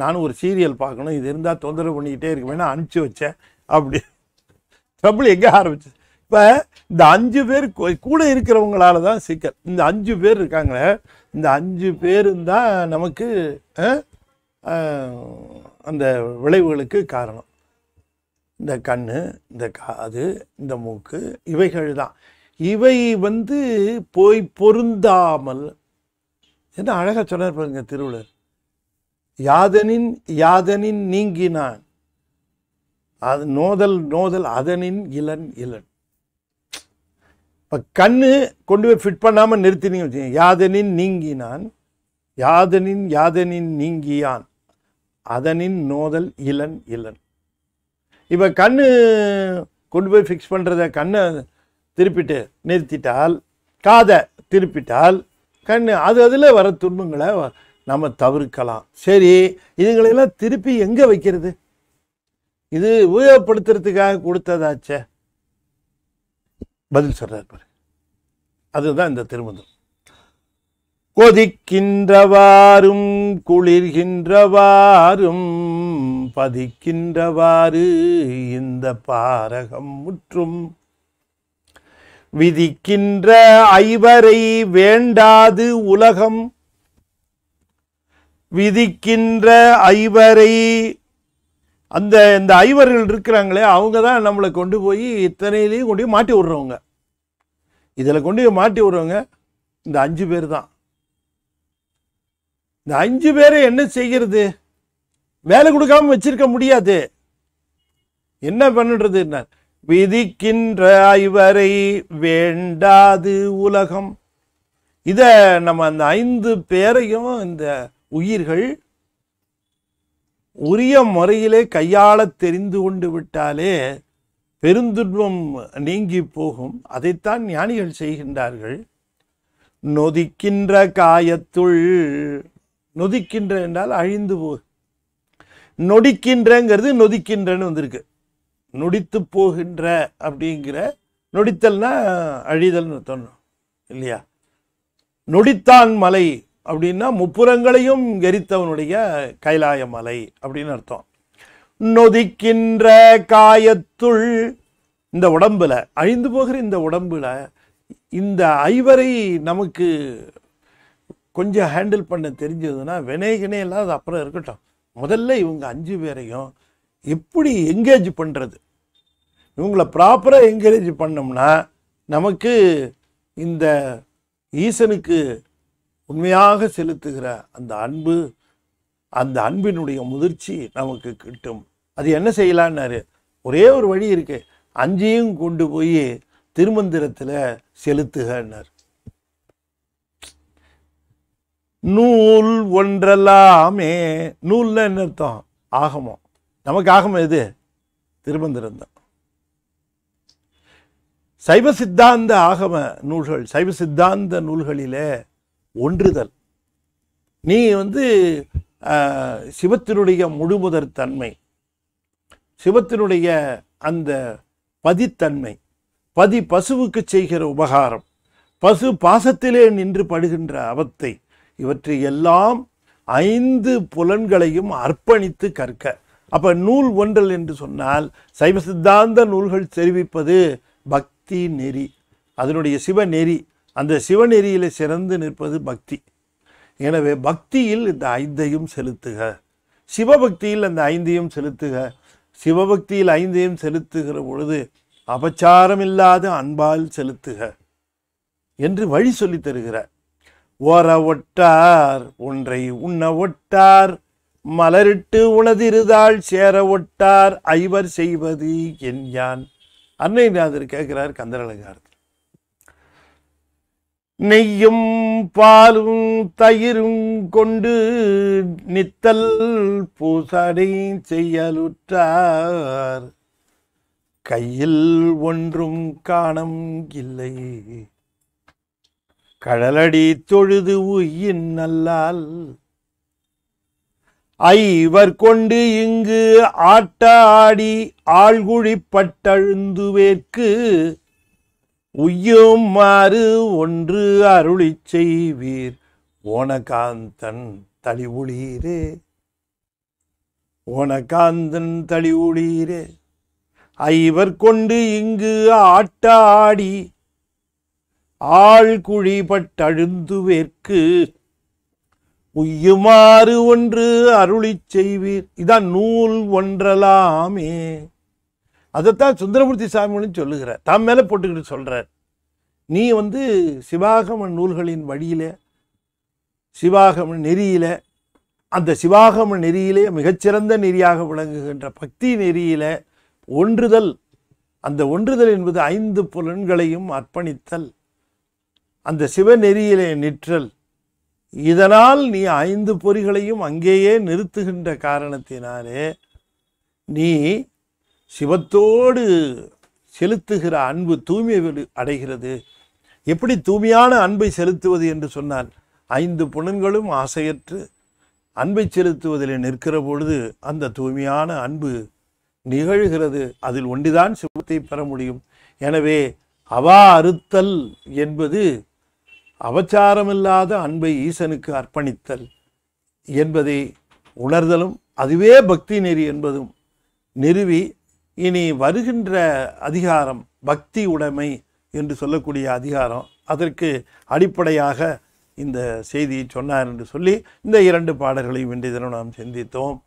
நானும் ஒரு சீரியல் பார்க்கணும் இது இருந்தால் தொந்தரவு பண்ணிக்கிட்டே இருக்குமேனு அனுப்பிச்சி வச்சேன் அப்படி ட்ரபிள் எங்கே ஆரம்பிச்சு இப்போ இந்த அஞ்சு பேர் கூட இருக்கிறவங்களால தான் சிக்கல் இந்த அஞ்சு பேர் இருக்காங்களே இந்த அஞ்சு பேரும் தான் நமக்கு அந்த விளைவுகளுக்கு காரணம் இந்த கண் இந்த காது இந்த மூக்கு இவைகள் தான் இவை வந்து போய் பொருந்தாமல் என்ன அழகாக சொன்னார் பாருங்க திருவிழர் யாதனின் யாதனின் நீங்கினான் அது நோதல் நோதல் அதனின் இளன் இளன் இப்போ கண்ணு கொண்டு போய் ஃபிட் பண்ணாமல் நிறுத்தினீங்க வச்சுங்க யாதனின் நீங்கினான் யாதனின் யாதனின் நீங்கியான் அதனின் நோதல் இளன் இளன் இப்போ கண்ணு கொண்டு போய் ஃபிக்ஸ் பண்ணுறத கண்ணை திருப்பிட்டு நிறுத்திட்டால் காதை திருப்பிட்டால் கண் அது அதில் வர துன்பங்களை நம்ம தவிர்க்கலாம் சரி இதுங்களெல்லாம் திருப்பி எங்கே வைக்கிறது இது உபயோகப்படுத்துறதுக்காக கொடுத்ததாச்சே பதில் சொல்கிறார் பாரு அதுதான் இந்த திருமணம் கொதிக்கின்றவாறும் குளிர்கின்றவாறும் பதிக்கின்றவாறு இந்த பாரகம் முற்றும் விதிக்கின்ற ஐவரை வேண்டாது உலகம் விதிக்கின்ற ஐவரை அந்த இந்த ஐவர்கள் இருக்கிறாங்களே அவங்க தான் நம்மளை கொண்டு போய் இத்தனையிலையும் கொண்டு மாட்டி விடுறவங்க இதில் கொண்டு போய் மாட்டி விடுறவங்க இந்த அஞ்சு பேர் தான் இந்த அஞ்சு பேரை என்ன செய்கிறது வேலை கொடுக்காம வச்சிருக்க முடியாது என்ன பண்ணுறது என்ன விதிக்கின்ற ஐவரை வேண்டாது உலகம் இதை நம்ம அந்த ஐந்து பேரையும் இந்த உயிர்கள் உரிய முறையிலே கையாள தெரிந்து கொண்டு விட்டாலே பெருந்துன்பம் நீங்கி போகும் அதைத்தான் ஞானிகள் செய்கின்றார்கள் நொதிக்கின்ற காயத்துள் நொதிக்கின்ற என்றால் அழிந்து போ நொடிக்கின்றங்கிறது நொதிக்கின்றன்னு வந்திருக்கு நொடித்து போகின்ற அப்படிங்கிற நொடித்தல்னா அழிதல்னு தோணும் இல்லையா நொடித்தான் மலை அப்படின்னா முப்புறங்களையும் எரித்தவனுடைய கைலாய மலை அப்படின்னு அர்த்தம் நொதிக்கின்ற காயத்துள் இந்த உடம்புல அழிந்து போகிற இந்த உடம்புல இந்த ஐவரை நமக்கு கொஞ்சம் ஹேண்டில் பண்ண தெரிஞ்சதுன்னா வினைகினே இல்லாத அப்புறம் இருக்கட்டும் முதல்ல இவங்க அஞ்சு பேரையும் எப்படி எங்கேஜ் பண்ணுறது இவங்களை ப்ராப்பராக என்கரேஜ் பண்ணோம்னா நமக்கு இந்த ஈசனுக்கு உண்மையாக செலுத்துகிற அந்த அன்பு அந்த அன்பினுடைய முதிர்ச்சி நமக்கு கிட்டும் அது என்ன செய்யலான்னாரு ஒரே ஒரு வழி இருக்குது அஞ்சையும் கொண்டு போய் திருமந்திரத்தில் செலுத்துகன்னார் நூல் ஒன்றெல்லாமே நூல்ல என்ன அர்த்தம் ஆகமம் நமக்கு ஆகமம் எது திருமந்திரம் தான் சைவ சித்தாந்த ஆகம நூல்கள் சைவ சித்தாந்த நூல்களிலே ஒன்றுதல் நீ வந்து சிவத்தினுடைய முழுமுதற் தன்மை சிவத்தினுடைய அந்த பதித்தன்மை பதி பசுவுக்கு செய்கிற உபகாரம் பசு பாசத்திலே நின்று படுகின்ற அவத்தை இவற்றை எல்லாம் ஐந்து புலன்களையும் அர்ப்பணித்து கற்க அப்போ நூல் ஒன்றல் என்று சொன்னால் சைவ சித்தாந்த நூல்கள் தெரிவிப்பது பக்தி பக்தி நெறி அதனுடைய சிவநெறி அந்த சிவநெறியில் சிறந்து நிற்பது பக்தி எனவே பக்தியில் இந்த ஐந்தையும் செலுத்துக சிவபக்தியில் அந்த ஐந்தையும் செலுத்துக சிவபக்தியில் ஐந்தையும் செலுத்துகிற பொழுது அபச்சாரம் இல்லாத அன்பால் செலுத்துக என்று வழி சொல்லி தருகிறார் ஓர ஒட்டார் ஒன்றை உண்ண ஒட்டார் மலரிட்டு உணதிருதாள் சேர ஒட்டார் ஐவர் செய்வது என் யான் அன்னைநாதர் கேட்கிறார் கந்தரழகார் நெய்யும் பாலும் தயிரும் கொண்டு நித்தல் பூசாடி செய்யலுற்றார் கையில் ஒன்றும் காணம் இல்லை கடலடி தொழுது உயின் நல்லால் ஐவர் கொண்டு இங்கு ஆட்டாடி ஆழ்குழிப்பட்டழுந்துவேற்கு உய்யும் மாறு ஒன்று அருளி செய்வீர் ஓனகாந்தன் தளிவுளீரே ஓனகாந்தன் தளிவுளீரே ஐவர் கொண்டு இங்கு ஆட்டாடி ஆழ்குழிப்பட்டழுந்துவேற்கு உய்யுமாறு ஒன்று அருளி செய்வீர் இதான் நூல் ஒன்றலாமே அதைத்தான் சுந்தரமூர்த்தி சாமிகளும் சொல்லுகிறார் தாம் மேலே போட்டுக்கிட்டு சொல்கிறார் நீ வந்து சிவாகம நூல்களின் வழியில் சிவாகம நெறியில் அந்த சிவாகம நெறியிலே மிகச்சிறந்த நெறியாக விளங்குகின்ற பக்தி நெறியில் ஒன்றுதல் அந்த ஒன்றுதல் என்பது ஐந்து புலன்களையும் அர்ப்பணித்தல் அந்த சிவநெறியிலே நிற்றல் இதனால் நீ ஐந்து பொறிகளையும் அங்கேயே நிறுத்துகின்ற காரணத்தினாலே நீ சிவத்தோடு செலுத்துகிற அன்பு தூய்மை அடைகிறது எப்படி தூய்மையான அன்பை செலுத்துவது என்று சொன்னால் ஐந்து புணன்களும் ஆசையற்று அன்பை செலுத்துவதில் நிற்கிற பொழுது அந்த தூய்மையான அன்பு நிகழ்கிறது அதில் ஒன்றுதான் சிவத்தை பெற முடியும் எனவே அவா அறுத்தல் என்பது அவச்சாரமில்லாத அன்பை ஈசனுக்கு அர்ப்பணித்தல் என்பதை உணர்தலும் அதுவே பக்தி நெறி என்பதும் நிறுவி இனி வருகின்ற அதிகாரம் பக்தி உடைமை என்று சொல்லக்கூடிய அதிகாரம் அதற்கு அடிப்படையாக இந்த செய்தியை சொன்னார் என்று சொல்லி இந்த இரண்டு பாடல்களையும் இன்றைய தினம் நாம் சிந்தித்தோம்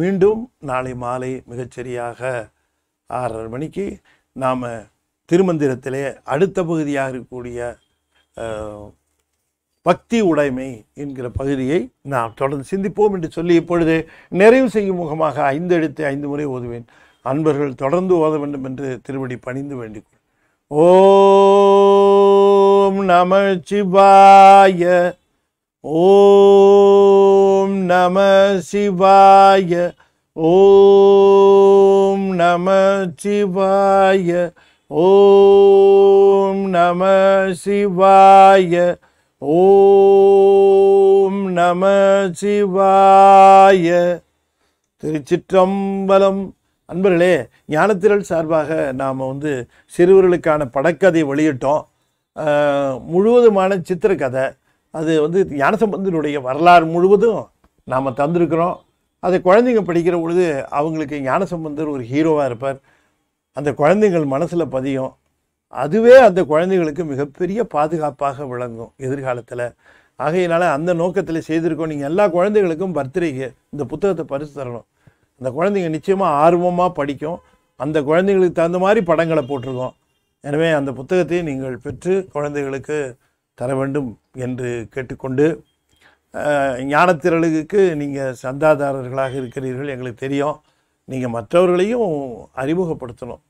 மீண்டும் நாளை மாலை மிகச்சரியாக ஆறரை மணிக்கு நாம் திருமந்திரத்திலே அடுத்த பகுதியாக இருக்கக்கூடிய பக்தி உடைமை என்கிற பகுதியை நாம் தொடர்ந்து சிந்திப்போம் என்று சொல்லி இப்பொழுது நிறைவு செய்யும் முகமாக ஐந்து எழுத்து ஐந்து முறை ஓதுவேன் அன்பர்கள் தொடர்ந்து ஓத வேண்டும் என்று திருவடி பணிந்து வேண்டிக் ஓம் நம சிவாய ஓம் நம சிவாய ஓம் நம சிவாய ஓம் நம சிவாய ஓம் நம சிவாய திருச்சிற்றம்பலம் அன்பர்களே ஞானத்திரள் சார்பாக நாம் வந்து சிறுவர்களுக்கான படக்கதை வெளியிட்டோம் முழுவதுமான சித்திரக்கதை அது வந்து ஞானசம்பந்தனுடைய வரலாறு முழுவதும் நாம் தந்திருக்கிறோம் அதை குழந்தைங்க படிக்கிற பொழுது அவங்களுக்கு ஞானசம்பந்தர் ஒரு ஹீரோவாக இருப்பார் அந்த குழந்தைகள் மனசில் பதியும் அதுவே அந்த குழந்தைகளுக்கு மிகப்பெரிய பாதுகாப்பாக விளங்கும் எதிர்காலத்தில் ஆகையினால அந்த நோக்கத்தில் செய்திருக்கோம் நீங்கள் எல்லா குழந்தைகளுக்கும் பர்த்டேக்கு இந்த புத்தகத்தை பரிசு தரணும் அந்த குழந்தைங்க நிச்சயமாக ஆர்வமாக படிக்கும் அந்த குழந்தைங்களுக்கு தகுந்த மாதிரி படங்களை போட்டிருக்கோம் எனவே அந்த புத்தகத்தை நீங்கள் பெற்று குழந்தைகளுக்கு தர வேண்டும் என்று கேட்டுக்கொண்டு ஞானத்திரளுக்கு நீங்கள் சந்தாதாரர்களாக இருக்கிறீர்கள் எங்களுக்கு தெரியும் நீங்கள் மற்றவர்களையும் அறிமுகப்படுத்தணும்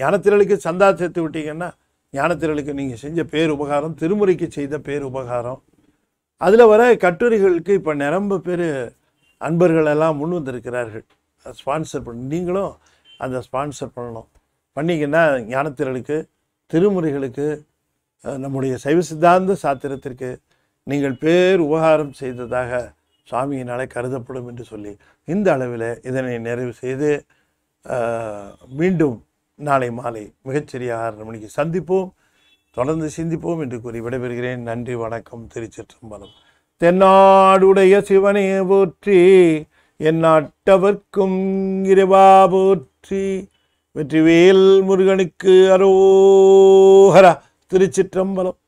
ஞானத்திரளுக்கு சந்தா சேர்த்து விட்டீங்கன்னா ஞானத்திரளுக்கு நீங்கள் செஞ்ச உபகாரம் திருமுறைக்கு செய்த உபகாரம் அதில் வர கட்டுரைகளுக்கு இப்போ நிரம்ப பேர் அன்பர்களெல்லாம் முன் வந்திருக்கிறார்கள் ஸ்பான்சர் பண்ண நீங்களும் அந்த ஸ்பான்சர் பண்ணணும் பண்ணிங்கன்னா ஞானத்திரளுக்கு திருமுறைகளுக்கு நம்முடைய சைவ சித்தாந்த சாத்திரத்திற்கு நீங்கள் பேர் உபகாரம் செய்ததாக சாமியினாலே கருதப்படும் என்று சொல்லி இந்த அளவில் இதனை நிறைவு செய்து மீண்டும் நாளை மாலை மிகச்சிறிய ஆறரை மணிக்கு சந்திப்போம் தொடர்ந்து சிந்திப்போம் என்று கூறி விடைபெறுகிறேன் நன்றி வணக்கம் திருச்சிற்றம்பலம் தென்னாடுடைய சிவனை போற்றி என் நாட்டவர்க்கும் இரவா போற்றி வெற்றிவேல் முருகனுக்கு அரோஹரா திருச்சிற்றம்பலம்